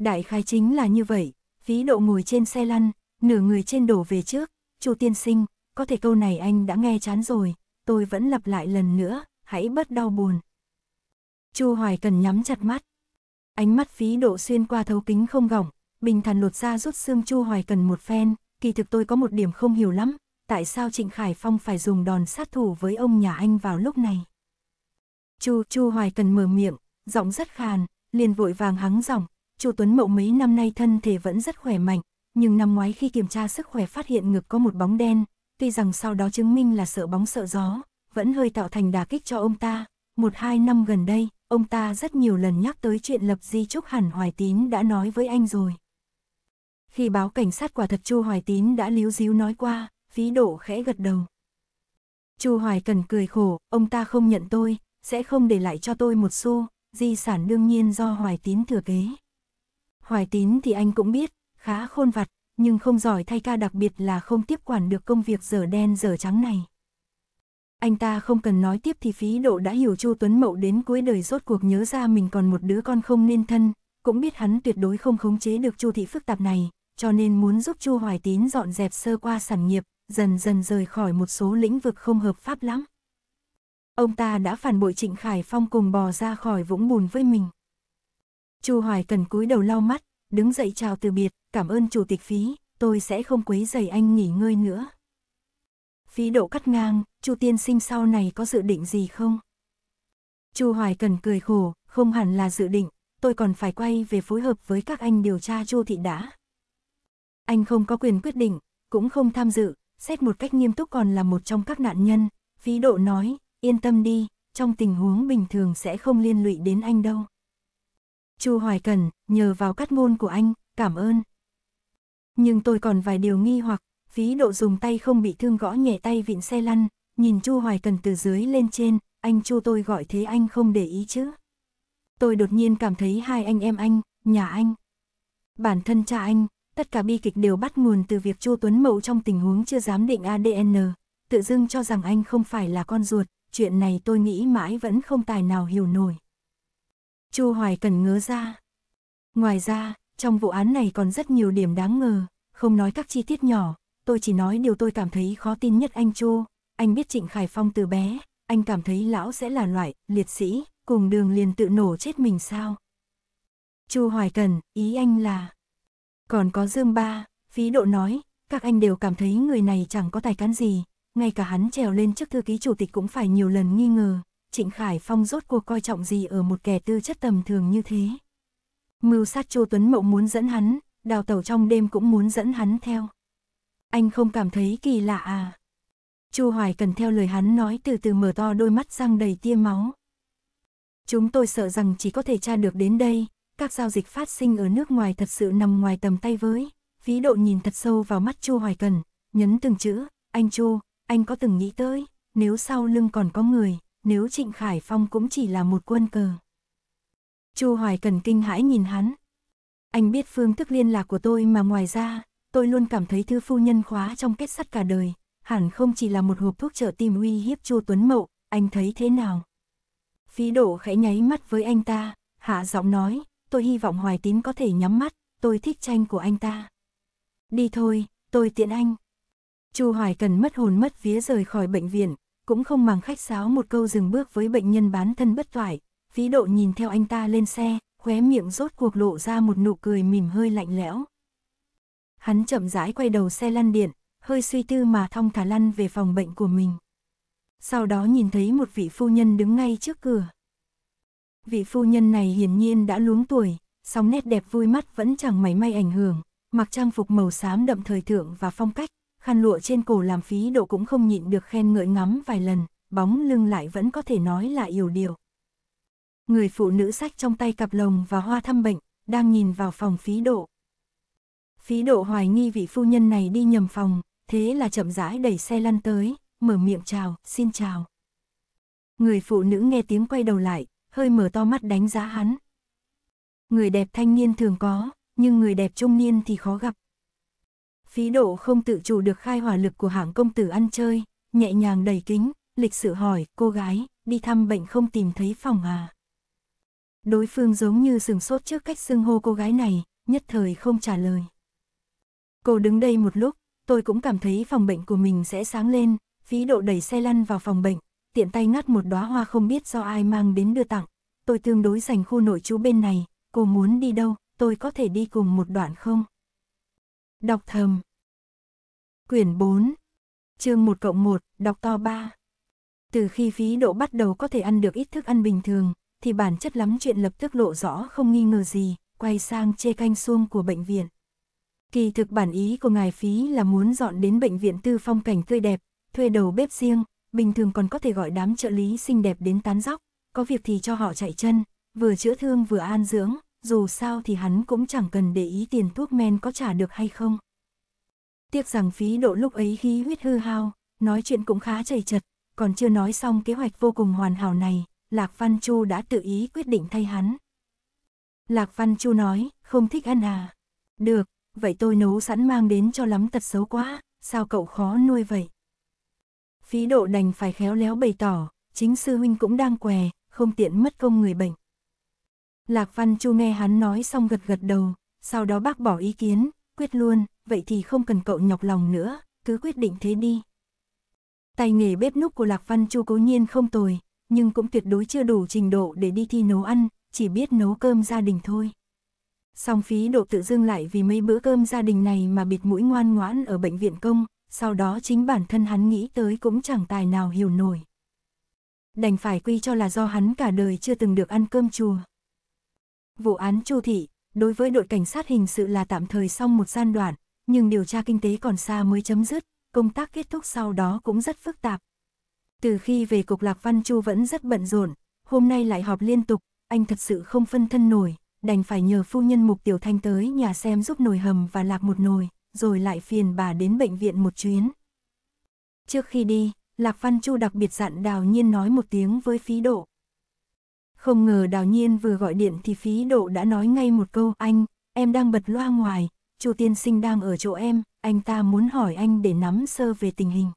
Đại khai chính là như vậy, phí độ ngồi trên xe lăn, nửa người trên đổ về trước, Chu tiên sinh, có thể câu này anh đã nghe chán rồi, tôi vẫn lặp lại lần nữa, hãy bớt đau buồn, Chu Hoài Cần nhắm chặt mắt. Ánh mắt phí độ xuyên qua thấu kính không gỏng, bình thản lột ra rút xương Chu Hoài Cần một phen, kỳ thực tôi có một điểm không hiểu lắm, tại sao Trịnh Khải Phong phải dùng đòn sát thủ với ông nhà anh vào lúc này. Chu Chu Hoài Cần mở miệng, giọng rất khàn, liền vội vàng hắng giọng, Chu Tuấn Mậu mấy năm nay thân thể vẫn rất khỏe mạnh, nhưng năm ngoái khi kiểm tra sức khỏe phát hiện ngực có một bóng đen, tuy rằng sau đó chứng minh là sợ bóng sợ gió, vẫn hơi tạo thành đà kích cho ông ta, một hai năm gần đây, ông ta rất nhiều lần nhắc tới chuyện lập di trúc hẳn Hoài Tín đã nói với anh rồi. Khi báo cảnh sát quả thật Chu Hoài Tín đã líu díu nói qua, phí độ khẽ gật đầu. Chu Hoài Cần cười khổ, ông ta không nhận tôi, sẽ không để lại cho tôi một xu, di sản đương nhiên do Hoài Tín thừa kế. Hoài Tín thì anh cũng biết, khá khôn vặt, nhưng không giỏi thay ca đặc biệt là không tiếp quản được công việc dở đen dở trắng này. Anh ta không cần nói tiếp thì phí độ đã hiểu Chu Tuấn Mậu đến cuối đời rốt cuộc nhớ ra mình còn một đứa con không nên thân, cũng biết hắn tuyệt đối không khống chế được Chu thị phức tạp này, cho nên muốn giúp Chu Hoài Tín dọn dẹp sơ qua sản nghiệp, dần dần rời khỏi một số lĩnh vực không hợp pháp lắm. Ông ta đã phản bội Trịnh Khải Phong cùng bò ra khỏi vũng bùn với mình. Chu Hoài cần cúi đầu lau mắt, đứng dậy chào từ biệt, cảm ơn chủ tịch phí, tôi sẽ không quấy rầy anh nghỉ ngơi nữa. Phí độ cắt ngang, Chu tiên sinh sau này có dự định gì không? Chu Hoài Cần cười khổ, không hẳn là dự định, tôi còn phải quay về phối hợp với các anh điều tra Chu thị đã. Anh không có quyền quyết định, cũng không tham dự, xét một cách nghiêm túc còn là một trong các nạn nhân, phí độ nói, yên tâm đi, trong tình huống bình thường sẽ không liên lụy đến anh đâu. Chu Hoài Cần, nhờ vào cắt ngôn của anh, cảm ơn. Nhưng tôi còn vài điều nghi hoặc, Phí độ dùng tay không bị thương gõ nhẹ tay vịn xe lăn, nhìn Chu Hoài Cần từ dưới lên trên, anh Chu tôi gọi thế anh không để ý chứ. Tôi đột nhiên cảm thấy hai anh em anh, nhà anh. Bản thân cha anh, tất cả bi kịch đều bắt nguồn từ việc Chu Tuấn Mậu trong tình huống chưa dám định ADN, tự dưng cho rằng anh không phải là con ruột, chuyện này tôi nghĩ mãi vẫn không tài nào hiểu nổi. Chu Hoài Cần ngớ ra. Ngoài ra, trong vụ án này còn rất nhiều điểm đáng ngờ, không nói các chi tiết nhỏ, tôi chỉ nói điều tôi cảm thấy khó tin nhất anh Chu, anh biết Trịnh Khải Phong từ bé, anh cảm thấy lão sẽ là loại liệt sĩ, cùng đường liền tự nổ chết mình sao? Chu Hoài Cần, ý anh là... Còn có Dương Ba, phí độ nói, các anh đều cảm thấy người này chẳng có tài cán gì, ngay cả hắn trèo lên trước thư ký chủ tịch cũng phải nhiều lần nghi ngờ, Trịnh Khải Phong rốt cuộc coi trọng gì ở một kẻ tư chất tầm thường như thế. Mưu sát Chu Tuấn mộng muốn dẫn hắn, đào tẩu trong đêm cũng muốn dẫn hắn theo anh không cảm thấy kỳ lạ à? Chu Hoài cần theo lời hắn nói từ từ mở to đôi mắt răng đầy tia máu. Chúng tôi sợ rằng chỉ có thể tra được đến đây, các giao dịch phát sinh ở nước ngoài thật sự nằm ngoài tầm tay với. Phí độ nhìn thật sâu vào mắt Chu Hoài Cần, nhấn từng chữ, anh Chu, anh có từng nghĩ tới, nếu sau lưng còn có người, nếu Trịnh Khải Phong cũng chỉ là một quân cờ. Chu Hoài Cần kinh hãi nhìn hắn. Anh biết phương thức liên lạc của tôi mà ngoài ra, tôi luôn cảm thấy thư phu nhân khóa trong kết sắt cả đời, hẳn không chỉ là một hộp thuốc trợ tim uy hiếp Chu Tuấn Mậu, anh thấy thế nào? Phí đổ khẽ nháy mắt với anh ta, hạ giọng nói, tôi hy vọng Hoài Tín có thể nhắm mắt, tôi thích tranh của anh ta. Đi thôi, tôi tiện anh. Chu Hoài cần mất hồn mất vía rời khỏi bệnh viện, cũng không màng khách sáo một câu dừng bước với bệnh nhân bán thân bất toại. Phí độ nhìn theo anh ta lên xe, khóe miệng rốt cuộc lộ ra một nụ cười mỉm hơi lạnh lẽo. Hắn chậm rãi quay đầu xe lăn điện, hơi suy tư mà thong thả lăn về phòng bệnh của mình. Sau đó nhìn thấy một vị phu nhân đứng ngay trước cửa. Vị phu nhân này hiển nhiên đã luống tuổi, song nét đẹp vui mắt vẫn chẳng mảy may ảnh hưởng, mặc trang phục màu xám đậm thời thượng và phong cách, khăn lụa trên cổ làm phí độ cũng không nhịn được khen ngợi ngắm vài lần, bóng lưng lại vẫn có thể nói là yểu điều Người phụ nữ sách trong tay cặp lồng và hoa thăm bệnh, đang nhìn vào phòng phí độ. Phí độ hoài nghi vị phu nhân này đi nhầm phòng, thế là chậm rãi đẩy xe lăn tới, mở miệng chào, xin chào. Người phụ nữ nghe tiếng quay đầu lại, hơi mở to mắt đánh giá hắn. Người đẹp thanh niên thường có, nhưng người đẹp trung niên thì khó gặp. Phí độ không tự chủ được khai hỏa lực của hạng công tử ăn chơi, nhẹ nhàng đầy kính, lịch sự hỏi, cô gái, đi thăm bệnh không tìm thấy phòng à. Đối phương giống như sừng sốt trước cách xưng hô cô gái này, nhất thời không trả lời. Cô đứng đây một lúc, tôi cũng cảm thấy phòng bệnh của mình sẽ sáng lên, phí độ đẩy xe lăn vào phòng bệnh, tiện tay ngắt một đóa hoa không biết do ai mang đến đưa tặng. Tôi tương đối dành khu nội trú bên này, cô muốn đi đâu, tôi có thể đi cùng một đoạn không? Đọc thầm. Quyển 4. Chương 1 cộng 1, đọc to 3. Từ khi phí độ bắt đầu có thể ăn được ít thức ăn bình thường, thì bản chất lắm chuyện lập tức lộ rõ không nghi ngờ gì, quay sang chê canh xuông của bệnh viện. Kỳ thực bản ý của ngài phí là muốn dọn đến bệnh viện tư phong cảnh tươi đẹp, thuê đầu bếp riêng, bình thường còn có thể gọi đám trợ lý xinh đẹp đến tán dóc, có việc thì cho họ chạy chân, vừa chữa thương vừa an dưỡng, dù sao thì hắn cũng chẳng cần để ý tiền thuốc men có trả được hay không. Tiếc rằng phí độ lúc ấy khí huyết hư hao, nói chuyện cũng khá chảy chật, còn chưa nói xong kế hoạch vô cùng hoàn hảo này, Lạc Văn Chu đã tự ý quyết định thay hắn. Lạc Văn Chu nói, không thích ăn à. Được, vậy tôi nấu sẵn mang đến cho lắm tật xấu quá, sao cậu khó nuôi vậy? Phí độ đành phải khéo léo bày tỏ, chính sư huynh cũng đang què, không tiện mất công người bệnh. Lạc Văn Chu nghe hắn nói xong gật gật đầu, sau đó bác bỏ ý kiến, quyết luôn, vậy thì không cần cậu nhọc lòng nữa, cứ quyết định thế đi. Tay nghề bếp núc của Lạc Văn Chu cố nhiên không tồi, nhưng cũng tuyệt đối chưa đủ trình độ để đi thi nấu ăn, chỉ biết nấu cơm gia đình thôi. Song phí độ tự dưng lại vì mấy bữa cơm gia đình này mà bịt mũi ngoan ngoãn ở bệnh viện công, sau đó chính bản thân hắn nghĩ tới cũng chẳng tài nào hiểu nổi. Đành phải quy cho là do hắn cả đời chưa từng được ăn cơm chùa. Vụ án Chu Thị, đối với đội cảnh sát hình sự là tạm thời xong một gian đoạn, nhưng điều tra kinh tế còn xa mới chấm dứt, công tác kết thúc sau đó cũng rất phức tạp. Từ khi về cục Lạc Văn Chu vẫn rất bận rộn, hôm nay lại họp liên tục, anh thật sự không phân thân nổi, đành phải nhờ phu nhân Mục Tiểu Thanh tới nhà xem giúp nồi hầm và lạc một nồi, rồi lại phiền bà đến bệnh viện một chuyến. Trước khi đi, Lạc Văn Chu đặc biệt dặn Đào Nhiên nói một tiếng với phí độ. Không ngờ Đào Nhiên vừa gọi điện thì phí độ đã nói ngay một câu anh, em đang bật loa ngoài, Chu tiên sinh đang ở chỗ em, anh ta muốn hỏi anh để nắm sơ về tình hình.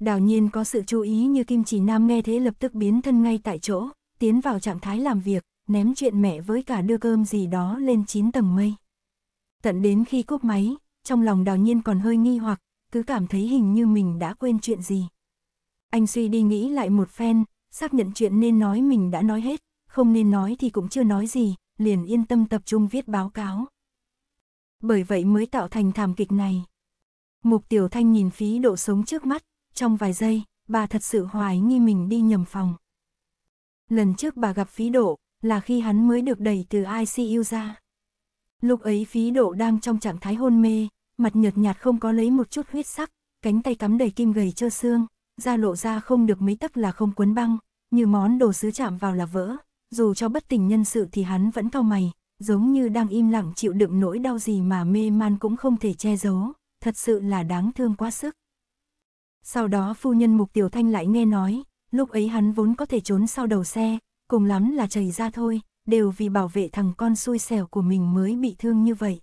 Đào nhiên có sự chú ý như Kim Chỉ Nam nghe thế lập tức biến thân ngay tại chỗ, tiến vào trạng thái làm việc, ném chuyện mẹ với cả đưa cơm gì đó lên chín tầng mây. Tận đến khi cúp máy, trong lòng đào nhiên còn hơi nghi hoặc, cứ cảm thấy hình như mình đã quên chuyện gì. Anh suy đi nghĩ lại một phen, xác nhận chuyện nên nói mình đã nói hết, không nên nói thì cũng chưa nói gì, liền yên tâm tập trung viết báo cáo. Bởi vậy mới tạo thành thảm kịch này. Mục Tiểu Thanh nhìn phí độ sống trước mắt, trong vài giây, bà thật sự hoài nghi mình đi nhầm phòng. Lần trước bà gặp phí độ, là khi hắn mới được đẩy từ ICU ra. Lúc ấy phí độ đang trong trạng thái hôn mê, mặt nhợt nhạt không có lấy một chút huyết sắc, cánh tay cắm đầy kim gầy trơ xương, da lộ ra không được mấy tấc là không quấn băng, như món đồ sứ chạm vào là vỡ, dù cho bất tỉnh nhân sự thì hắn vẫn cao mày, giống như đang im lặng chịu đựng nỗi đau gì mà mê man cũng không thể che giấu, thật sự là đáng thương quá sức. Sau đó phu nhân Mục Tiểu Thanh lại nghe nói, lúc ấy hắn vốn có thể trốn sau đầu xe, cùng lắm là chảy ra thôi, đều vì bảo vệ thằng con xui xẻo của mình mới bị thương như vậy.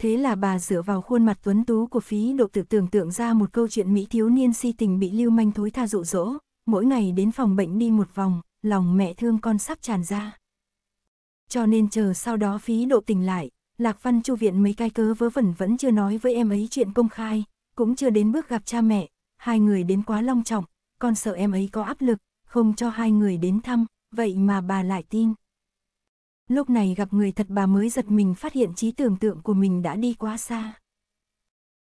Thế là bà dựa vào khuôn mặt tuấn tú của phí độ tự tưởng tượng ra một câu chuyện Mỹ thiếu niên si tình bị lưu manh thối tha dụ dỗ, mỗi ngày đến phòng bệnh đi một vòng, lòng mẹ thương con sắp tràn ra. Cho nên chờ sau đó phí độ tỉnh lại, Lạc Văn Chu viện mấy cái cớ vớ vẩn vẫn chưa nói với em ấy chuyện công khai, cũng chưa đến bước gặp cha mẹ, hai người đến quá long trọng, con sợ em ấy có áp lực, không cho hai người đến thăm, vậy mà bà lại tin. Lúc này gặp người thật bà mới giật mình phát hiện trí tưởng tượng của mình đã đi quá xa.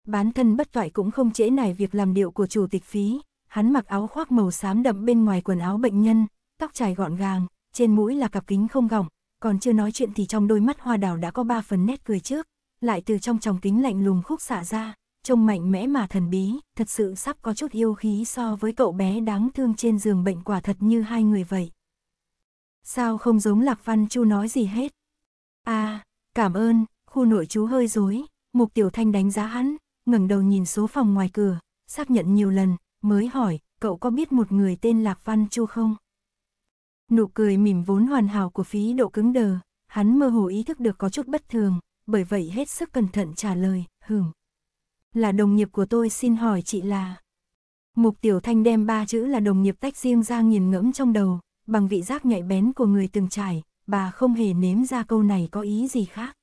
Bán thân bất toại cũng không trễ nải việc làm điệu của chủ tịch phí, hắn mặc áo khoác màu xám đậm bên ngoài quần áo bệnh nhân, tóc trải gọn gàng, trên mũi là cặp kính không gọng, còn chưa nói chuyện thì trong đôi mắt hoa đào đã có ba phần nét cười trước, lại từ trong tròng kính lạnh lùng khúc xạ ra, trông mạnh mẽ mà thần bí, thật sự sắp có chút yêu khí so với cậu bé đáng thương trên giường bệnh quả thật như hai người vậy sao không giống Lạc Văn Chu nói gì hết. À, cảm ơn, khu nội chú hơi dối, Mục Tiểu Thanh đánh giá hắn, ngẩng đầu nhìn số phòng ngoài cửa, xác nhận nhiều lần, mới hỏi, cậu có biết một người tên Lạc Văn Chu không? Nụ cười mỉm vốn hoàn hảo của phí độ cứng đờ, hắn mơ hồ ý thức được có chút bất thường, bởi vậy hết sức cẩn thận trả lời, hửm. Là đồng nghiệp của tôi xin hỏi chị là... Mục Tiểu Thanh đem ba chữ là đồng nghiệp tách riêng ra nghiền ngẫm trong đầu, bằng vị giác nhạy bén của người từng trải, bà không hề nếm ra câu này có ý gì khác.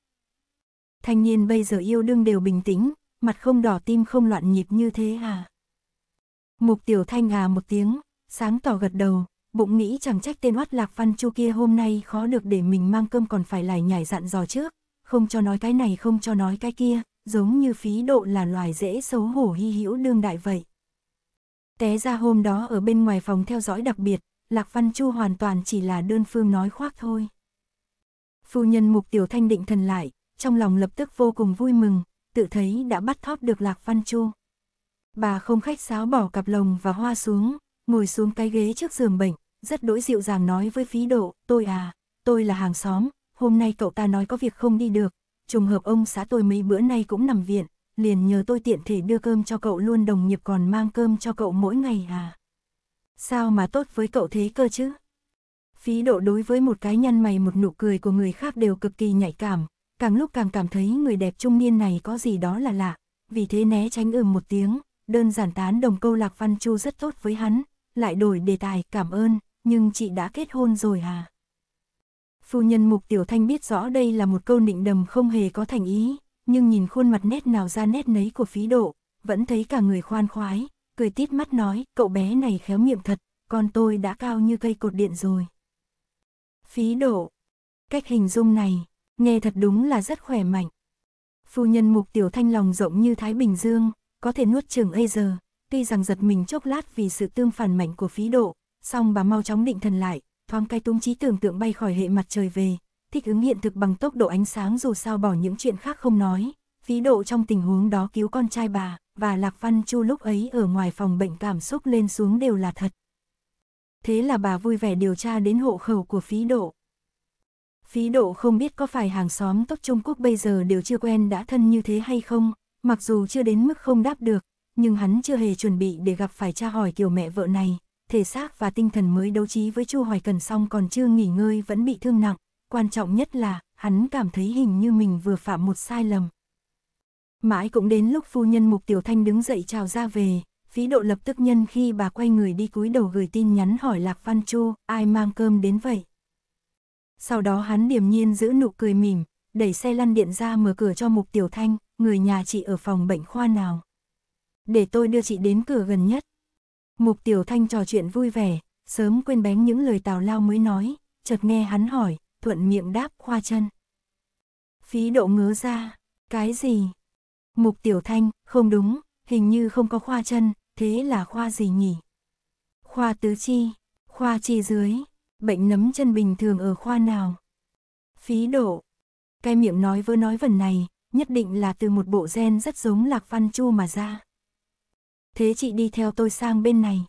Thanh niên bây giờ yêu đương đều bình tĩnh, mặt không đỏ tim không loạn nhịp như thế à. Mục tiểu thanh à một tiếng, sáng tỏ gật đầu, bụng nghĩ chẳng trách tên oát lạc văn chu kia hôm nay khó được để mình mang cơm còn phải lại nhảy dặn dò trước, không cho nói cái này không cho nói cái kia, giống như phí độ là loài dễ xấu hổ hy hữu đương đại vậy. Té ra hôm đó ở bên ngoài phòng theo dõi đặc biệt, Lạc Văn Chu hoàn toàn chỉ là đơn phương nói khoác thôi. Phu nhân Mục Tiểu Thanh định thần lại, trong lòng lập tức vô cùng vui mừng, tự thấy đã bắt thóp được Lạc Văn Chu. Bà không khách sáo bỏ cặp lồng và hoa xuống, ngồi xuống cái ghế trước giường bệnh, rất đỗi dịu dàng nói với phí độ, tôi à, tôi là hàng xóm, hôm nay cậu ta nói có việc không đi được, trùng hợp ông xã tôi mấy bữa nay cũng nằm viện, liền nhờ tôi tiện thể đưa cơm cho cậu luôn đồng nghiệp còn mang cơm cho cậu mỗi ngày à. Sao mà tốt với cậu thế cơ chứ? Phí độ đối với một cái nhăn mày một nụ cười của người khác đều cực kỳ nhạy cảm, càng lúc càng cảm thấy người đẹp trung niên này có gì đó là lạ, vì thế né tránh ừm một tiếng, đơn giản tán đồng câu Lạc Văn Chu rất tốt với hắn, lại đổi đề tài cảm ơn, nhưng chị đã kết hôn rồi à? Phu nhân Mục Tiểu Thanh biết rõ đây là một câu nịnh đầm không hề có thành ý, nhưng nhìn khuôn mặt nét nào ra nét nấy của phí độ, vẫn thấy cả người khoan khoái, cười tít mắt nói, cậu bé này khéo miệng thật, con tôi đã cao như cây cột điện rồi. Phí độ. Cách hình dung này, nghe thật đúng là rất khỏe mạnh. Phu nhân mục tiểu thanh lòng rộng như Thái Bình Dương, có thể nuốt trường ây giờ, tuy rằng giật mình chốc lát vì sự tương phản mạnh của phí độ, song bà mau chóng định thần lại, thoáng cái tung trí tưởng tượng bay khỏi hệ mặt trời về, thích ứng hiện thực bằng tốc độ ánh sáng dù sao bỏ những chuyện khác không nói, Phí độ trong tình huống đó cứu con trai bà, và Lạc Văn Chu lúc ấy ở ngoài phòng bệnh cảm xúc lên xuống đều là thật. Thế là bà vui vẻ điều tra đến hộ khẩu của phí độ. Phí độ không biết có phải hàng xóm tốt Trung Quốc bây giờ đều chưa quen đã thân như thế hay không, mặc dù chưa đến mức không đáp được, nhưng hắn chưa hề chuẩn bị để gặp phải cha hỏi kiểu mẹ vợ này, thể xác và tinh thần mới đấu trí với Chu Hoài Cần xong còn chưa nghỉ ngơi vẫn bị thương nặng, quan trọng nhất là hắn cảm thấy hình như mình vừa phạm một sai lầm. Mãi cũng đến lúc phu nhân Mục Tiểu Thanh đứng dậy chào ra về, phí độ lập tức nhân khi bà quay người đi cúi đầu gửi tin nhắn hỏi Lạc Văn Chu, ai mang cơm đến vậy? Sau đó hắn điềm nhiên giữ nụ cười mỉm, đẩy xe lăn điện ra mở cửa cho Mục Tiểu Thanh, người nhà chị ở phòng bệnh khoa nào. Để tôi đưa chị đến cửa gần nhất. Mục Tiểu Thanh trò chuyện vui vẻ, sớm quên bén những lời tào lao mới nói, chợt nghe hắn hỏi, thuận miệng đáp khoa chân. Phí độ ngớ ra, cái gì? Mục Tiểu Thanh, không đúng, hình như không có khoa chân, thế là khoa gì nhỉ? Khoa tứ chi, khoa chi dưới, bệnh nấm chân bình thường ở khoa nào? Phí độ. Cái miệng nói vớ nói vần này, nhất định là từ một bộ gen rất giống Lạc Văn Chu mà ra. Thế chị đi theo tôi sang bên này.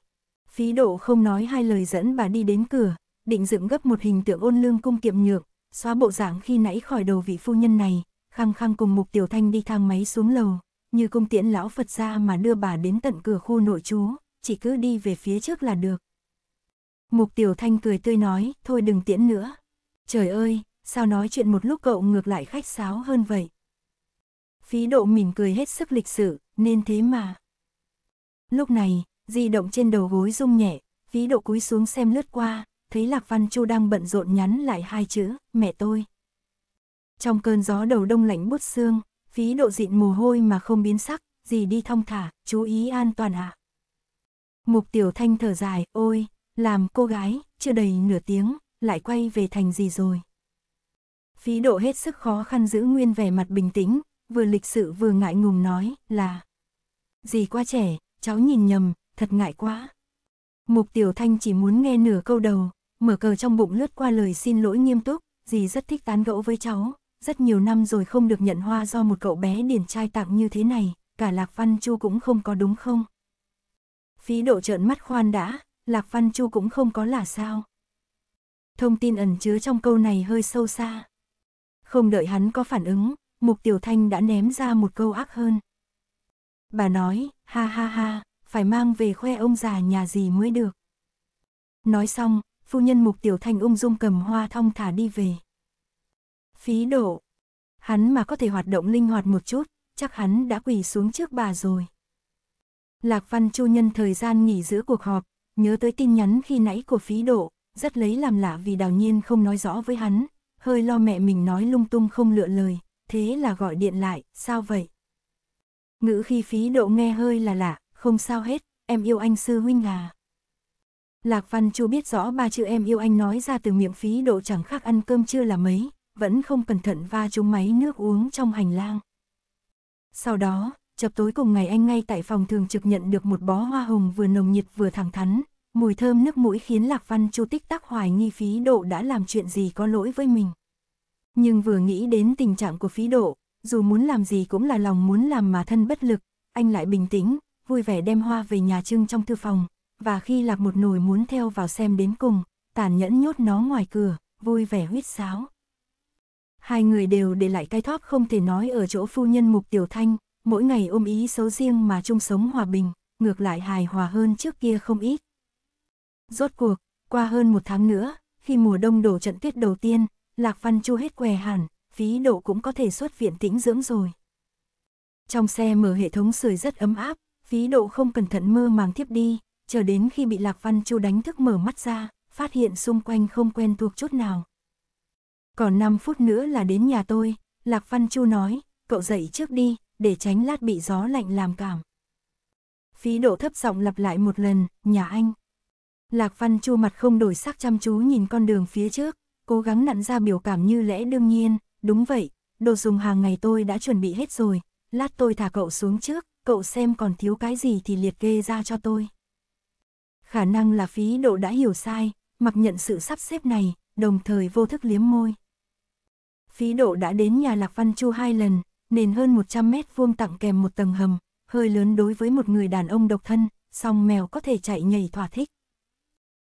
Phí độ không nói hai lời dẫn bà đi đến cửa, định dựng gấp một hình tượng ôn lương cung kiệm nhược, xóa bộ dạng khi nãy khỏi đầu vị phu nhân này, khăng khăng cùng Mục Tiểu Thanh đi thang máy xuống lầu, như cung tiễn lão Phật ra mà đưa bà đến tận cửa khu nội trú, chỉ cứ đi về phía trước là được. Mục Tiểu Thanh cười tươi nói, thôi đừng tiễn nữa. Trời ơi, sao nói chuyện một lúc cậu ngược lại khách sáo hơn vậy? Phí độ mỉm cười hết sức lịch sự, nên thế mà. Lúc này, di động trên đầu gối rung nhẹ, phí độ cúi xuống xem lướt qua, thấy Lạc Văn Chu đang bận rộn nhắn lại hai chữ, mẹ tôi. Trong cơn gió đầu đông lạnh bút xương, phí độ dịn mồ hôi mà không biến sắc, gì đi thong thả, chú ý an toàn ạ. À. Mục tiểu thanh thở dài, ôi, làm cô gái, chưa đầy nửa tiếng, lại quay về thành gì rồi. Phí độ hết sức khó khăn giữ nguyên vẻ mặt bình tĩnh, vừa lịch sự vừa ngại ngùng nói là gì quá trẻ, cháu nhìn nhầm, thật ngại quá. Mục tiểu thanh chỉ muốn nghe nửa câu đầu, mở cờ trong bụng lướt qua lời xin lỗi nghiêm túc, dì rất thích tán gẫu với cháu, rất nhiều năm rồi không được nhận hoa do một cậu bé điển trai tặng như thế này, cả Lạc Văn Chu cũng không có đúng không? Phí độ trợn mắt khoan đã, Lạc Văn Chu cũng không có là sao? Thông tin ẩn chứa trong câu này hơi sâu xa. Không đợi hắn có phản ứng, Mục Tiểu Thanh đã ném ra một câu ác hơn. Bà nói, ha ha ha, phải mang về khoe ông già nhà gì mới được. Nói xong, phu nhân Mục Tiểu Thanh ung dung cầm hoa thong thả đi về. Phí độ. Hắn mà có thể hoạt động linh hoạt một chút, chắc hắn đã quỳ xuống trước bà rồi. Lạc Văn Chu nhân thời gian nghỉ giữa cuộc họp, nhớ tới tin nhắn khi nãy của phí độ, rất lấy làm lạ vì đào nhiên không nói rõ với hắn, hơi lo mẹ mình nói lung tung không lựa lời, thế là gọi điện lại, sao vậy? Ngữ khi phí độ nghe hơi là lạ, không sao hết, em yêu anh sư huynh à. Lạc Văn Chu biết rõ ba chữ em yêu anh nói ra từ miệng phí độ chẳng khác ăn cơm chưa là mấy, vẫn không cẩn thận va trúng máy nước uống trong hành lang. Sau đó, chập tối cùng ngày anh ngay tại phòng thường trực nhận được một bó hoa hồng vừa nồng nhiệt vừa thẳng thắn, mùi thơm nước mũi khiến Lạc Văn Chu tích tắc hoài nghi phí độ đã làm chuyện gì có lỗi với mình. Nhưng vừa nghĩ đến tình trạng của phí độ, dù muốn làm gì cũng là lòng muốn làm mà thân bất lực, anh lại bình tĩnh, vui vẻ đem hoa về nhà trưng trong thư phòng, và khi Lạc một nồi muốn theo vào xem đến cùng, tàn nhẫn nhốt nó ngoài cửa, vui vẻ huýt sáo. Hai người đều để lại cái thóp không thể nói ở chỗ phu nhân mục tiểu thanh, mỗi ngày ôm ý xấu riêng mà chung sống hòa bình, ngược lại hài hòa hơn trước kia không ít. Rốt cuộc, qua hơn một tháng nữa, khi mùa đông đổ trận tuyết đầu tiên, Lạc Văn Chu hết què hẳn, phí độ cũng có thể xuất viện tĩnh dưỡng rồi. Trong xe mở hệ thống sưởi rất ấm áp, phí độ không cẩn thận mơ màng tiếp đi, chờ đến khi bị Lạc Văn Chu đánh thức mở mắt ra, phát hiện xung quanh không quen thuộc chút nào. Còn 5 phút nữa là đến nhà tôi, Lạc Văn Chu nói, cậu dậy trước đi, để tránh lát bị gió lạnh làm cảm. Phí độ thấp giọng lặp lại một lần, nhà anh. Lạc Văn Chu mặt không đổi sắc chăm chú nhìn con đường phía trước, cố gắng nặn ra biểu cảm như lẽ đương nhiên, đúng vậy, đồ dùng hàng ngày tôi đã chuẩn bị hết rồi, lát tôi thả cậu xuống trước, cậu xem còn thiếu cái gì thì liệt kê ra cho tôi. Khả năng là phí độ đã hiểu sai, mặc nhận sự sắp xếp này, đồng thời vô thức liếm môi. Phí độ đã đến nhà Lạc Văn Chu hai lần, nền hơn 100 mét vuông tặng kèm một tầng hầm, hơi lớn đối với một người đàn ông độc thân, song mèo có thể chạy nhảy thỏa thích.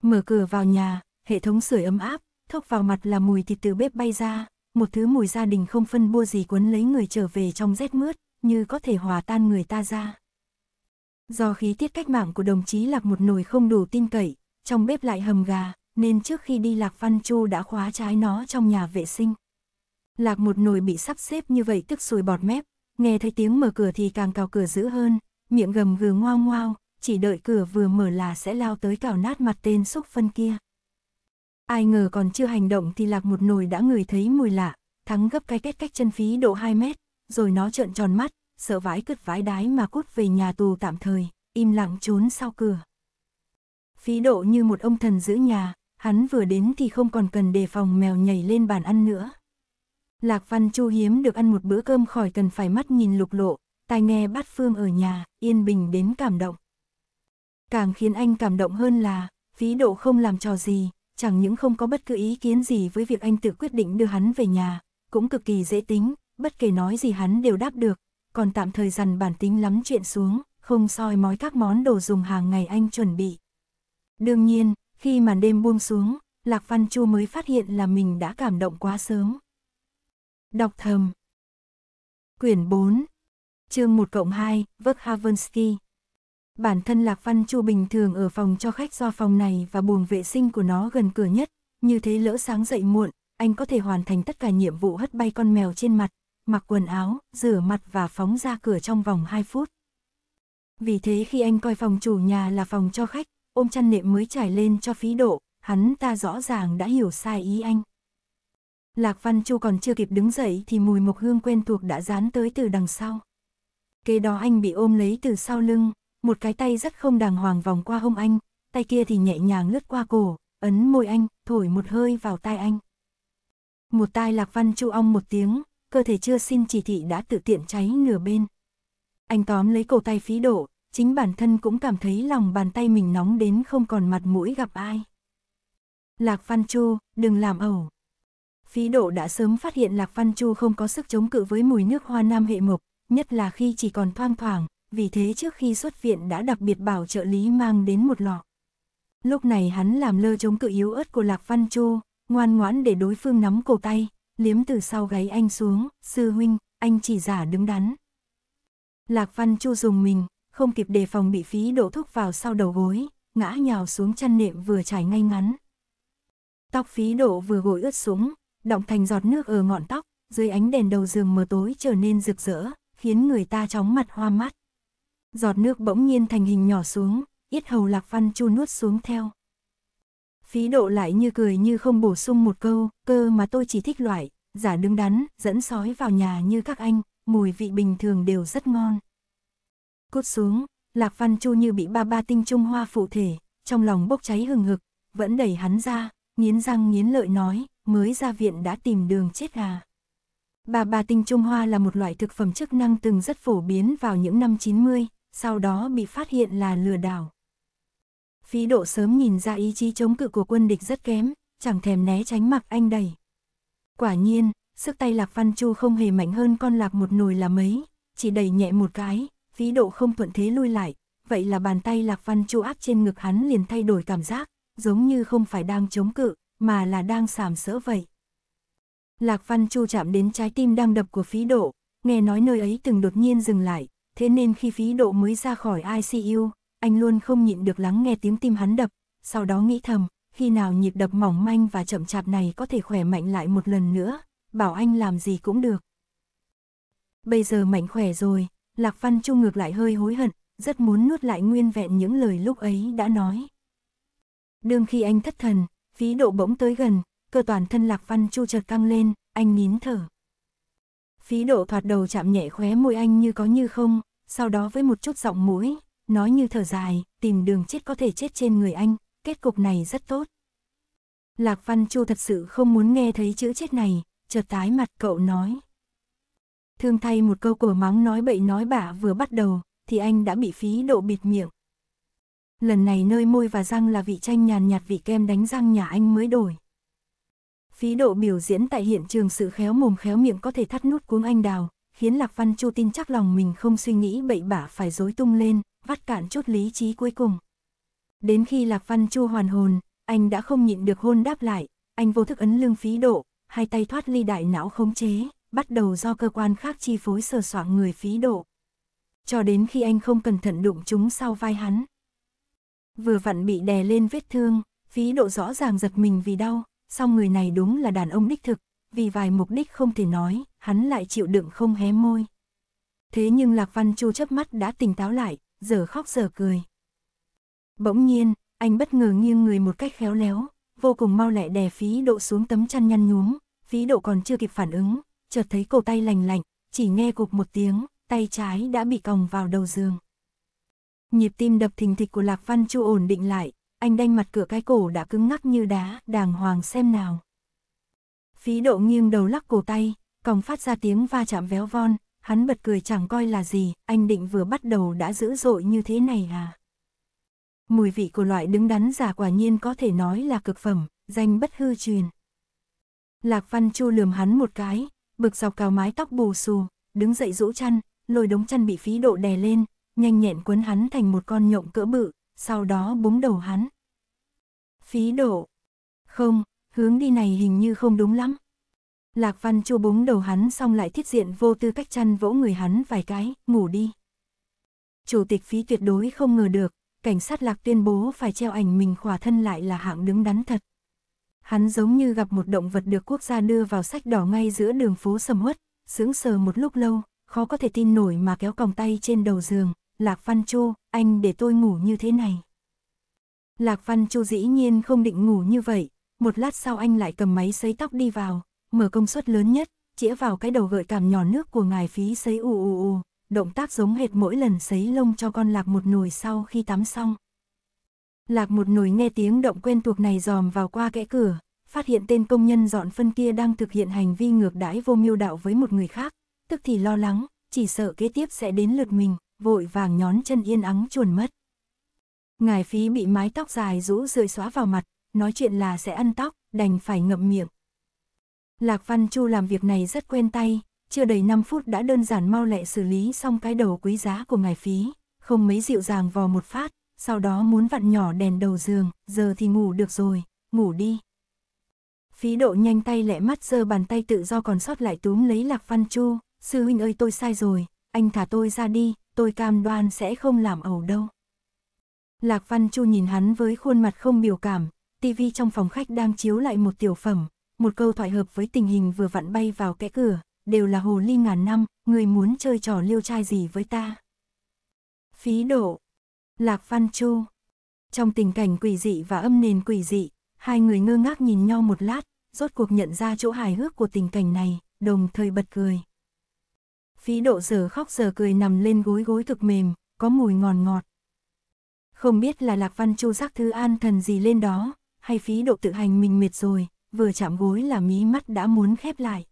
Mở cửa vào nhà, hệ thống sưởi ấm áp, thốc vào mặt là mùi thịt từ bếp bay ra, một thứ mùi gia đình không phân bua gì cuốn lấy người trở về trong rét mướt, như có thể hòa tan người ta ra. Do khí tiết cách mạng của đồng chí Lạc một nồi không đủ tin cậy, trong bếp lại hầm gà, nên trước khi đi Lạc Văn Chu đã khóa trái nó trong nhà vệ sinh. Lạc một nồi bị sắp xếp như vậy tức sùi bọt mép, nghe thấy tiếng mở cửa thì càng cào cửa dữ hơn, miệng gầm gừ ngoao ngoao, chỉ đợi cửa vừa mở là sẽ lao tới cào nát mặt tên xúc phân kia. Ai ngờ còn chưa hành động thì lạc một nồi đã ngửi thấy mùi lạ, thắng gấp cái kết cách chân phí độ 2 mét, rồi nó trợn tròn mắt, sợ vãi cứt vãi đái mà cút về nhà tù tạm thời, im lặng trốn sau cửa. Phí độ như một ông thần giữ nhà, hắn vừa đến thì không còn cần đề phòng mèo nhảy lên bàn ăn nữa. Lạc Văn Chu hiếm được ăn một bữa cơm khỏi cần phải mắt nhìn lục lộ, tai nghe bắt Phương ở nhà, yên bình đến cảm động. Càng khiến anh cảm động hơn là, phí độ không làm trò gì, chẳng những không có bất cứ ý kiến gì với việc anh tự quyết định đưa hắn về nhà, cũng cực kỳ dễ tính, bất kể nói gì hắn đều đáp được, còn tạm thời dằn bản tính lắm chuyện xuống, không soi mói các món đồ dùng hàng ngày anh chuẩn bị. Đương nhiên, khi màn đêm buông xuống, Lạc Văn Chu mới phát hiện là mình đã cảm động quá sớm. Đọc thầm. Quyển 4. Chương 1 cộng 2, Vức Havensky. Bản thân Lạc Văn Chu bình thường ở phòng cho khách do phòng này và buồng vệ sinh của nó gần cửa nhất, như thế lỡ sáng dậy muộn, anh có thể hoàn thành tất cả nhiệm vụ hất bay con mèo trên mặt, mặc quần áo, rửa mặt và phóng ra cửa trong vòng 2 phút. Vì thế khi anh coi phòng chủ nhà là phòng cho khách, ôm chăn nệm mới trải lên cho phí độ, hắn ta rõ ràng đã hiểu sai ý anh. Lạc Văn Chu còn chưa kịp đứng dậy thì mùi mộc hương quen thuộc đã dán tới từ đằng sau. Kế đó anh bị ôm lấy từ sau lưng, một cái tay rất không đàng hoàng vòng qua hông anh, tay kia thì nhẹ nhàng lướt qua cổ, ấn môi anh, thổi một hơi vào tai anh. Một tai Lạc Văn Chu ong một tiếng, cơ thể chưa xin chỉ thị đã tự tiện cháy nửa bên. Anh tóm lấy cổ tay phí độ, chính bản thân cũng cảm thấy lòng bàn tay mình nóng đến không còn mặt mũi gặp ai. Lạc Văn Chu, đừng làm ẩu, Phí độ đã sớm phát hiện Lạc Văn Chu không có sức chống cự với mùi nước hoa nam hệ mộc, nhất là khi chỉ còn thoang thoảng, vì thế trước khi xuất viện đã đặc biệt bảo trợ lý mang đến một lọ. Lúc này hắn làm lơ chống cự yếu ớt của Lạc Văn Chu, ngoan ngoãn để đối phương nắm cổ tay, liếm từ sau gáy anh xuống, sư huynh, anh chỉ giả đứng đắn. Lạc Văn Chu dùng mình, không kịp đề phòng bị phí Độ thúc vào sau đầu gối, ngã nhào xuống chăn nệm vừa trải ngay ngắn. Tóc phí độ vừa gội ướt xuống động thành giọt nước ở ngọn tóc, dưới ánh đèn đầu giường mờ tối trở nên rực rỡ, khiến người ta chóng mặt hoa mắt. Giọt nước bỗng nhiên thành hình nhỏ xuống, yết hầu lạc văn chu nuốt xuống theo. Phí độ lại như cười như không bổ sung một câu, cơ mà tôi chỉ thích loại, giả đứng đắn, dẫn sói vào nhà như các anh, mùi vị bình thường đều rất ngon. Cút xuống, lạc văn chu như bị ba ba tinh trung hoa phụ thể, trong lòng bốc cháy hừng hực, vẫn đẩy hắn ra, nghiến răng nghiến lợi nói, mới ra viện đã tìm đường chết à. Bà bà tinh Trung Hoa là một loại thực phẩm chức năng từng rất phổ biến vào những năm 90, sau đó bị phát hiện là lừa đảo. Phí độ sớm nhìn ra ý chí chống cự của quân địch rất kém, chẳng thèm né tránh mặc anh đẩy. Quả nhiên, sức tay Lạc Văn Chu không hề mạnh hơn con Lạc một nồi là mấy, chỉ đẩy nhẹ một cái, phí độ không thuận thế lui lại, vậy là bàn tay Lạc Văn Chu áp trên ngực hắn liền thay đổi cảm giác, giống như không phải đang chống cự, mà là đang sàm sỡ vậy. Lạc Văn Chu chạm đến trái tim đang đập của phí độ, nghe nói nơi ấy từng đột nhiên dừng lại, thế nên khi phí độ mới ra khỏi ICU, anh luôn không nhịn được lắng nghe tiếng tim hắn đập, sau đó nghĩ thầm, khi nào nhịp đập mỏng manh và chậm chạp này có thể khỏe mạnh lại một lần nữa, bảo anh làm gì cũng được. Bây giờ mạnh khỏe rồi, Lạc Văn Chu ngược lại hơi hối hận, rất muốn nuốt lại nguyên vẹn những lời lúc ấy đã nói. Đương khi anh thất thần, phí độ bỗng tới gần, cơ toàn thân lạc văn chu chợt căng lên, anh nín thở. Phí độ thoạt đầu chạm nhẹ khóe môi anh như có như không, sau đó với một chút giọng mũi, nói như thở dài, tìm đường chết có thể chết trên người anh, kết cục này rất tốt. Lạc Văn Chu thật sự không muốn nghe thấy chữ chết này, chợt tái mặt cậu nói. Thương thay một câu cổ mắng nói bậy nói bạ vừa bắt đầu, thì anh đã bị phí độ bịt miệng, lần này nơi môi và răng là vị chanh nhàn nhạt vị kem đánh răng nhà anh mới đổi. Phí độ biểu diễn tại hiện trường sự khéo mồm khéo miệng có thể thắt nút cuống anh đào, khiến Lạc Văn Chu tin chắc lòng mình không suy nghĩ bậy bạ phải dối tung lên, vắt cạn chút lý trí cuối cùng. Đến khi Lạc Văn Chu hoàn hồn, anh đã không nhịn được hôn đáp lại, anh vô thức ấn lưng phí độ, hai tay thoát ly đại não khống chế, bắt đầu do cơ quan khác chi phối sờ soạn người phí độ. Cho đến khi anh không cẩn thận đụng chúng sau vai hắn. Vừa vặn bị đè lên vết thương, phí độ rõ ràng giật mình vì đau, song người này đúng là đàn ông đích thực, vì vài mục đích không thể nói, hắn lại chịu đựng không hé môi. Thế nhưng Lạc Văn Chu chớp mắt đã tỉnh táo lại, giờ khóc giờ cười. Bỗng nhiên, anh bất ngờ nghiêng người một cách khéo léo, vô cùng mau lẹ đè phí độ xuống tấm chăn nhăn nhúm. phí độ còn chưa kịp phản ứng, chợt thấy cổ tay lành lạnh, chỉ nghe cục một tiếng, tay trái đã bị còng vào đầu giường. Nhịp tim đập thình thịch của Lạc Văn Chu ổn định lại, anh đanh mặt cửa cái cổ đã cứng ngắc như đá, đàng hoàng xem nào. Phí độ nghiêng đầu lắc cổ tay, còng phát ra tiếng va chạm véo von, hắn bật cười chẳng coi là gì, anh định vừa bắt đầu đã dữ dội như thế này à. Mùi vị của loại đứng đắn giả quả nhiên có thể nói là cực phẩm, danh bất hư truyền. Lạc Văn Chu lườm hắn một cái, bực dọc cào mái tóc bù xù, đứng dậy rũ chăn, lôi đống chăn bị phí độ đè lên, nhanh nhẹn cuốn hắn thành một con nhộng cỡ bự, sau đó búng đầu hắn. Phí độ. Không, hướng đi này hình như không đúng lắm. Lạc Văn Chu búng đầu hắn xong lại thiết diện vô tư cách chăn vỗ người hắn vài cái, ngủ đi. Chủ tịch phí tuyệt đối không ngờ được, cảnh sát Lạc tuyên bố phải treo ảnh mình khỏa thân lại là hạng đứng đắn thật. Hắn giống như gặp một động vật được quốc gia đưa vào sách đỏ ngay giữa đường phố sầm uất, sững sờ một lúc lâu, khó có thể tin nổi mà kéo còng tay trên đầu giường, Lạc Văn Chu, anh để tôi ngủ như thế này. Lạc Văn Chu dĩ nhiên không định ngủ như vậy, một lát sau anh lại cầm máy sấy tóc đi vào, mở công suất lớn nhất, chĩa vào cái đầu gợi cảm nhỏ nước của ngài phí sấy ù ù ù, động tác giống hệt mỗi lần sấy lông cho con lạc một nồi sau khi tắm xong. Lạc một nồi nghe tiếng động quen thuộc này dòm vào qua kẽ cửa, phát hiện tên công nhân dọn phân kia đang thực hiện hành vi ngược đãi vô miêu đạo với một người khác, tức thì lo lắng, chỉ sợ kế tiếp sẽ đến lượt mình, vội vàng nhón chân yên ắng chuồn mất. Ngài phí bị mái tóc dài rũ rơi xóa vào mặt, nói chuyện là sẽ ăn tóc, đành phải ngậm miệng. Lạc Văn Chu làm việc này rất quen tay, chưa đầy 5 phút đã đơn giản mau lẹ xử lý xong cái đầu quý giá của ngài phí, không mấy dịu dàng vò một phát, sau đó muốn vặn nhỏ đèn đầu giường, giờ thì ngủ được rồi, ngủ đi. Phí độ nhanh tay lẹ mắt giơ bàn tay tự do còn sót lại túm lấy Lạc Văn Chu, sư huynh ơi tôi sai rồi, anh thả tôi ra đi, tôi cam đoan sẽ không làm ẩu đâu. Lạc Văn Chu nhìn hắn với khuôn mặt không biểu cảm, tivi trong phòng khách đang chiếu lại một tiểu phẩm, một câu thoại hợp với tình hình vừa vặn bay vào kẽ cửa, đều là hồ ly ngàn năm, người muốn chơi trò liêu trai gì với ta. Phí độ, Lạc Văn Chu. Trong tình cảnh quỷ dị và âm nền quỷ dị, hai người ngơ ngác nhìn nhau một lát, rốt cuộc nhận ra chỗ hài hước của tình cảnh này, đồng thời bật cười. Phí độ giờ khóc giờ cười nằm lên gối gối cực mềm, có mùi ngọt ngọt. Không biết là Lạc Văn Chu rắc thứ an thần gì lên đó, hay phí độ tự hành mình mệt rồi, vừa chạm gối là mí mắt đã muốn khép lại.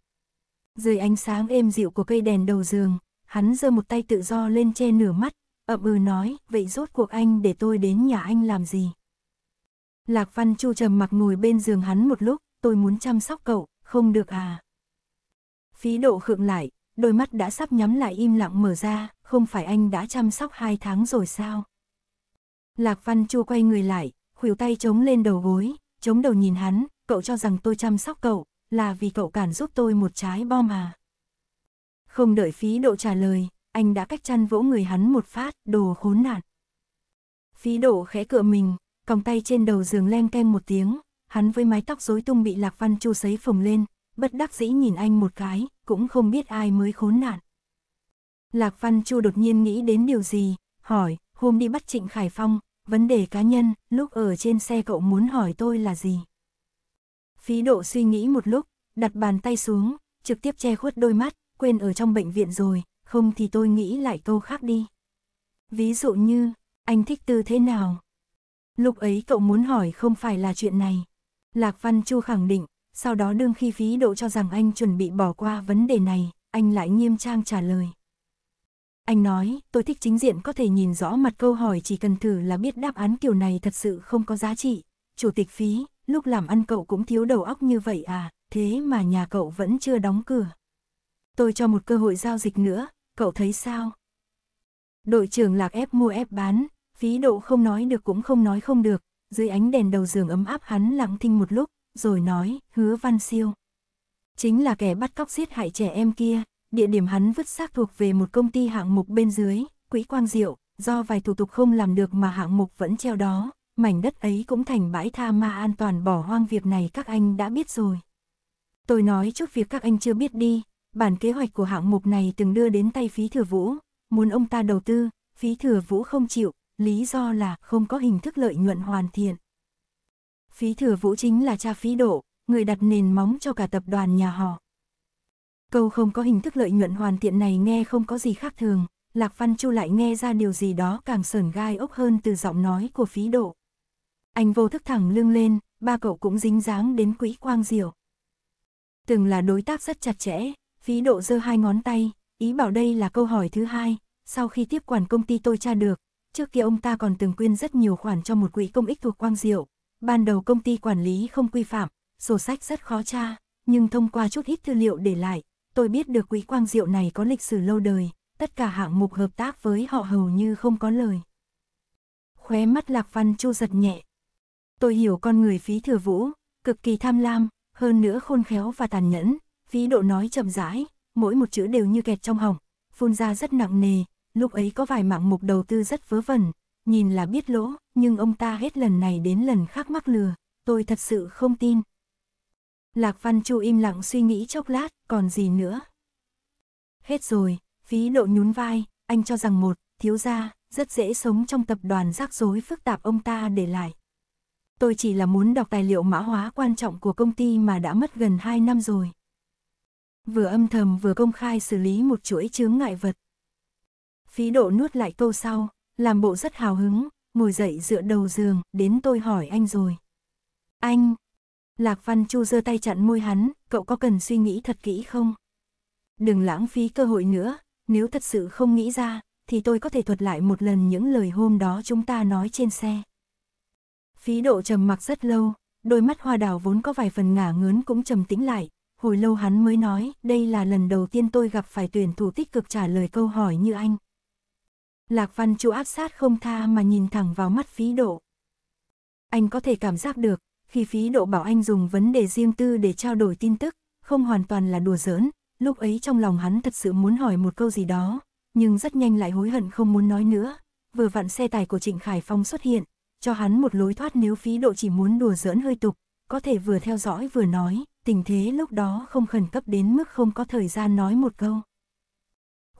Dưới ánh sáng êm dịu của cây đèn đầu giường, hắn giơ một tay tự do lên che nửa mắt, ậm ừ nói, vậy rốt cuộc anh để tôi đến nhà anh làm gì? Lạc Văn Chu trầm mặc ngồi bên giường hắn một lúc, tôi muốn chăm sóc cậu, không được à? Phí độ khượng lại, đôi mắt đã sắp nhắm lại im lặng mở ra, không phải anh đã chăm sóc hai tháng rồi sao? Lạc Văn Chu quay người lại, khuỷu tay chống lên đầu gối, chống đầu nhìn hắn, cậu cho rằng tôi chăm sóc cậu, là vì cậu cản giúp tôi một trái bom à? Không đợi phí độ trả lời, anh đã cách chăn vỗ người hắn một phát, đồ khốn nạn. Phí độ khẽ cựa mình, còng tay trên đầu giường len keng một tiếng, hắn với mái tóc rối tung bị Lạc Văn Chu sấy phồng lên, bất đắc dĩ nhìn anh một cái, cũng không biết ai mới khốn nạn. Lạc Văn Chu đột nhiên nghĩ đến điều gì, hỏi, hôm đi bắt Trịnh Khải Phong, vấn đề cá nhân, lúc ở trên xe cậu muốn hỏi tôi là gì? Phí độ suy nghĩ một lúc, đặt bàn tay xuống, trực tiếp che khuất đôi mắt, quên ở trong bệnh viện rồi, không thì tôi nghĩ lại câu khác đi. Ví dụ như, anh thích tư thế nào? Lúc ấy cậu muốn hỏi không phải là chuyện này. Lạc Văn Chu khẳng định, sau đó đương khi phí độ cho rằng anh chuẩn bị bỏ qua vấn đề này, anh lại nghiêm trang trả lời. Anh nói, tôi thích chính diện có thể nhìn rõ mặt câu hỏi chỉ cần thử là biết đáp án kiểu này thật sự không có giá trị. Chủ tịch phí, lúc làm ăn cậu cũng thiếu đầu óc như vậy à, thế mà nhà cậu vẫn chưa đóng cửa. Tôi cho một cơ hội giao dịch nữa, cậu thấy sao? Đội trưởng lạc ép mua ép bán, phí độ không nói được cũng không nói không được, dưới ánh đèn đầu giường ấm áp hắn lặng thinh một lúc, rồi nói, hứa Văn Siêu. Chính là kẻ bắt cóc giết hại trẻ em kia, địa điểm hắn vứt xác thuộc về một công ty hạng mục bên dưới, quỹ quang diệu, do vài thủ tục không làm được mà hạng mục vẫn treo đó, mảnh đất ấy cũng thành bãi tha ma an toàn bỏ hoang việc này các anh đã biết rồi. Tôi nói chút việc các anh chưa biết đi, bản kế hoạch của hạng mục này từng đưa đến tay phí thừa vũ, muốn ông ta đầu tư, phí thừa vũ không chịu, lý do là không có hình thức lợi nhuận hoàn thiện phí thừa vũ chính là cha phí độ, người đặt nền móng cho cả tập đoàn nhà họ. Câu không có hình thức lợi nhuận hoàn thiện này nghe không có gì khác thường, Lạc Văn Chu lại nghe ra điều gì đó càng sờn gai ốc hơn từ giọng nói của phí độ. Anh vô thức thẳng lưng lên, ba cậu cũng dính dáng đến quỹ quang diệu. Từng là đối tác rất chặt chẽ, phí độ giơ hai ngón tay, ý bảo đây là câu hỏi thứ hai, sau khi tiếp quản công ty tôi tra được, trước kia ông ta còn từng quyên rất nhiều khoản cho một quỹ công ích thuộc quang diệu, Ban đầu công ty quản lý không quy phạm, sổ sách rất khó tra, nhưng thông qua chút ít tư liệu để lại, tôi biết được quý quang diệu này có lịch sử lâu đời, tất cả hạng mục hợp tác với họ hầu như không có lời. Khóe mắt Lạc Văn Chu giật nhẹ. Tôi hiểu con người phí thừa vũ, cực kỳ tham lam, hơn nữa khôn khéo và tàn nhẫn, phí độ nói chậm rãi, mỗi một chữ đều như kẹt trong họng, phun ra rất nặng nề, lúc ấy có vài mạng mục đầu tư rất vớ vẩn, nhìn là biết lỗ, nhưng ông ta hết lần này đến lần khác mắc lừa, tôi thật sự không tin. Lạc Văn Chu im lặng suy nghĩ chốc lát, còn gì nữa? Hết rồi, phí độ nhún vai, anh cho rằng một, thiếu gia, rất dễ sống trong tập đoàn rắc rối phức tạp ông ta để lại. Tôi chỉ là muốn đọc tài liệu mã hóa quan trọng của công ty mà đã mất gần 2 năm rồi. Vừa âm thầm vừa công khai xử lý một chuỗi chướng ngại vật. Phí độ nuốt lại câu sau, làm bộ rất hào hứng, ngồi dậy dựa đầu giường, đến tôi hỏi anh rồi. Anh! Lạc Văn Chu giơ tay chặn môi hắn, cậu có cần suy nghĩ thật kỹ không? Đừng lãng phí cơ hội nữa, nếu thật sự không nghĩ ra, thì tôi có thể thuật lại một lần những lời hôm đó chúng ta nói trên xe. Phí độ trầm mặc rất lâu, đôi mắt hoa đào vốn có vài phần ngả ngớn cũng trầm tĩnh lại, hồi lâu hắn mới nói, đây là lần đầu tiên tôi gặp phải tuyển thủ tích cực trả lời câu hỏi như anh. Lạc Văn Chu áp sát không tha mà nhìn thẳng vào mắt phí độ. Anh có thể cảm giác được, khi phí độ bảo anh dùng vấn đề riêng tư để trao đổi tin tức, không hoàn toàn là đùa giỡn, lúc ấy trong lòng hắn thật sự muốn hỏi một câu gì đó, nhưng rất nhanh lại hối hận không muốn nói nữa. Vừa vặn xe tải của Trịnh Khải Phong xuất hiện, cho hắn một lối thoát nếu phí độ chỉ muốn đùa giỡn hơi tục, có thể vừa theo dõi vừa nói, tình thế lúc đó không khẩn cấp đến mức không có thời gian nói một câu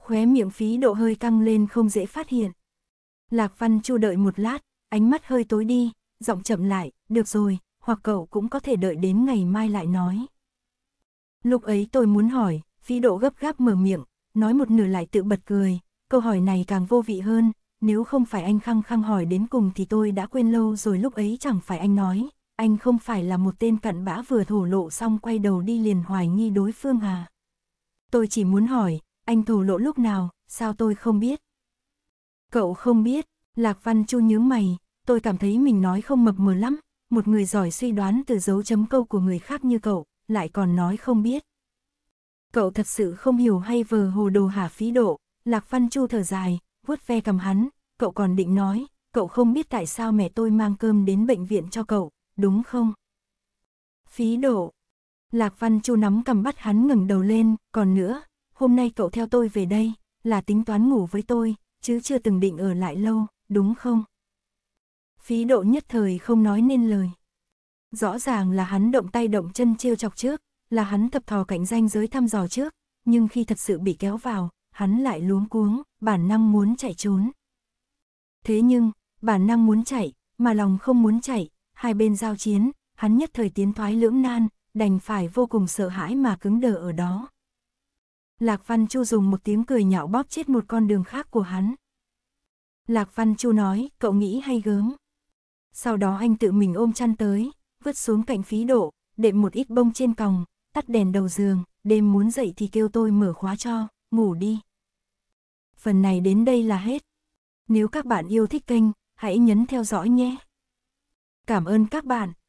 khóe miệng phí độ hơi căng lên không dễ phát hiện. Lạc Văn Chu đợi một lát, ánh mắt hơi tối đi, giọng chậm lại, được rồi, hoặc cậu cũng có thể đợi đến ngày mai lại nói. Lúc ấy tôi muốn hỏi, phí độ gấp gáp mở miệng, nói một nửa lại tự bật cười, câu hỏi này càng vô vị hơn, nếu không phải anh khăng khăng hỏi đến cùng thì tôi đã quên lâu rồi lúc ấy chẳng phải anh nói, anh không phải là một tên cặn bã vừa thổ lộ xong quay đầu đi liền hoài nghi đối phương à. Tôi chỉ muốn hỏi, anh thổ lộ lúc nào, sao tôi không biết? Cậu không biết, Lạc Văn Chu nhớ mày, tôi cảm thấy mình nói không mập mờ lắm, một người giỏi suy đoán từ dấu chấm câu của người khác như cậu, lại còn nói không biết. Cậu thật sự không hiểu hay vờ hồ đồ hả phí độ, Lạc Văn Chu thở dài, vuốt ve cầm hắn, cậu còn định nói, cậu không biết tại sao mẹ tôi mang cơm đến bệnh viện cho cậu, đúng không? Phí độ. Lạc Văn Chu nắm cầm bắt hắn ngẩng đầu lên, còn nữa, hôm nay cậu theo tôi về đây, là tính toán ngủ với tôi, chứ chưa từng định ở lại lâu, đúng không? Phí độ nhất thời không nói nên lời. Rõ ràng là hắn động tay động chân trêu chọc trước, là hắn thập thò cạnh danh giới thăm dò trước, nhưng khi thật sự bị kéo vào, hắn lại luống cuống, bản năng muốn chạy trốn. Thế nhưng, bản năng muốn chạy, mà lòng không muốn chạy, hai bên giao chiến, hắn nhất thời tiến thoái lưỡng nan, đành phải vô cùng sợ hãi mà cứng đờ ở đó. Lạc Văn Chu dùng một tiếng cười nhạo bóp chết một con đường khác của hắn. Lạc Văn Chu nói, cậu nghĩ hay gớm. Sau đó anh tự mình ôm chăn tới, vứt xuống cạnh phí độ, đệm một ít bông trên còng, tắt đèn đầu giường, đêm muốn dậy thì kêu tôi mở khóa cho, ngủ đi. Phần này đến đây là hết. Nếu các bạn yêu thích kênh, hãy nhấn theo dõi nhé. Cảm ơn các bạn.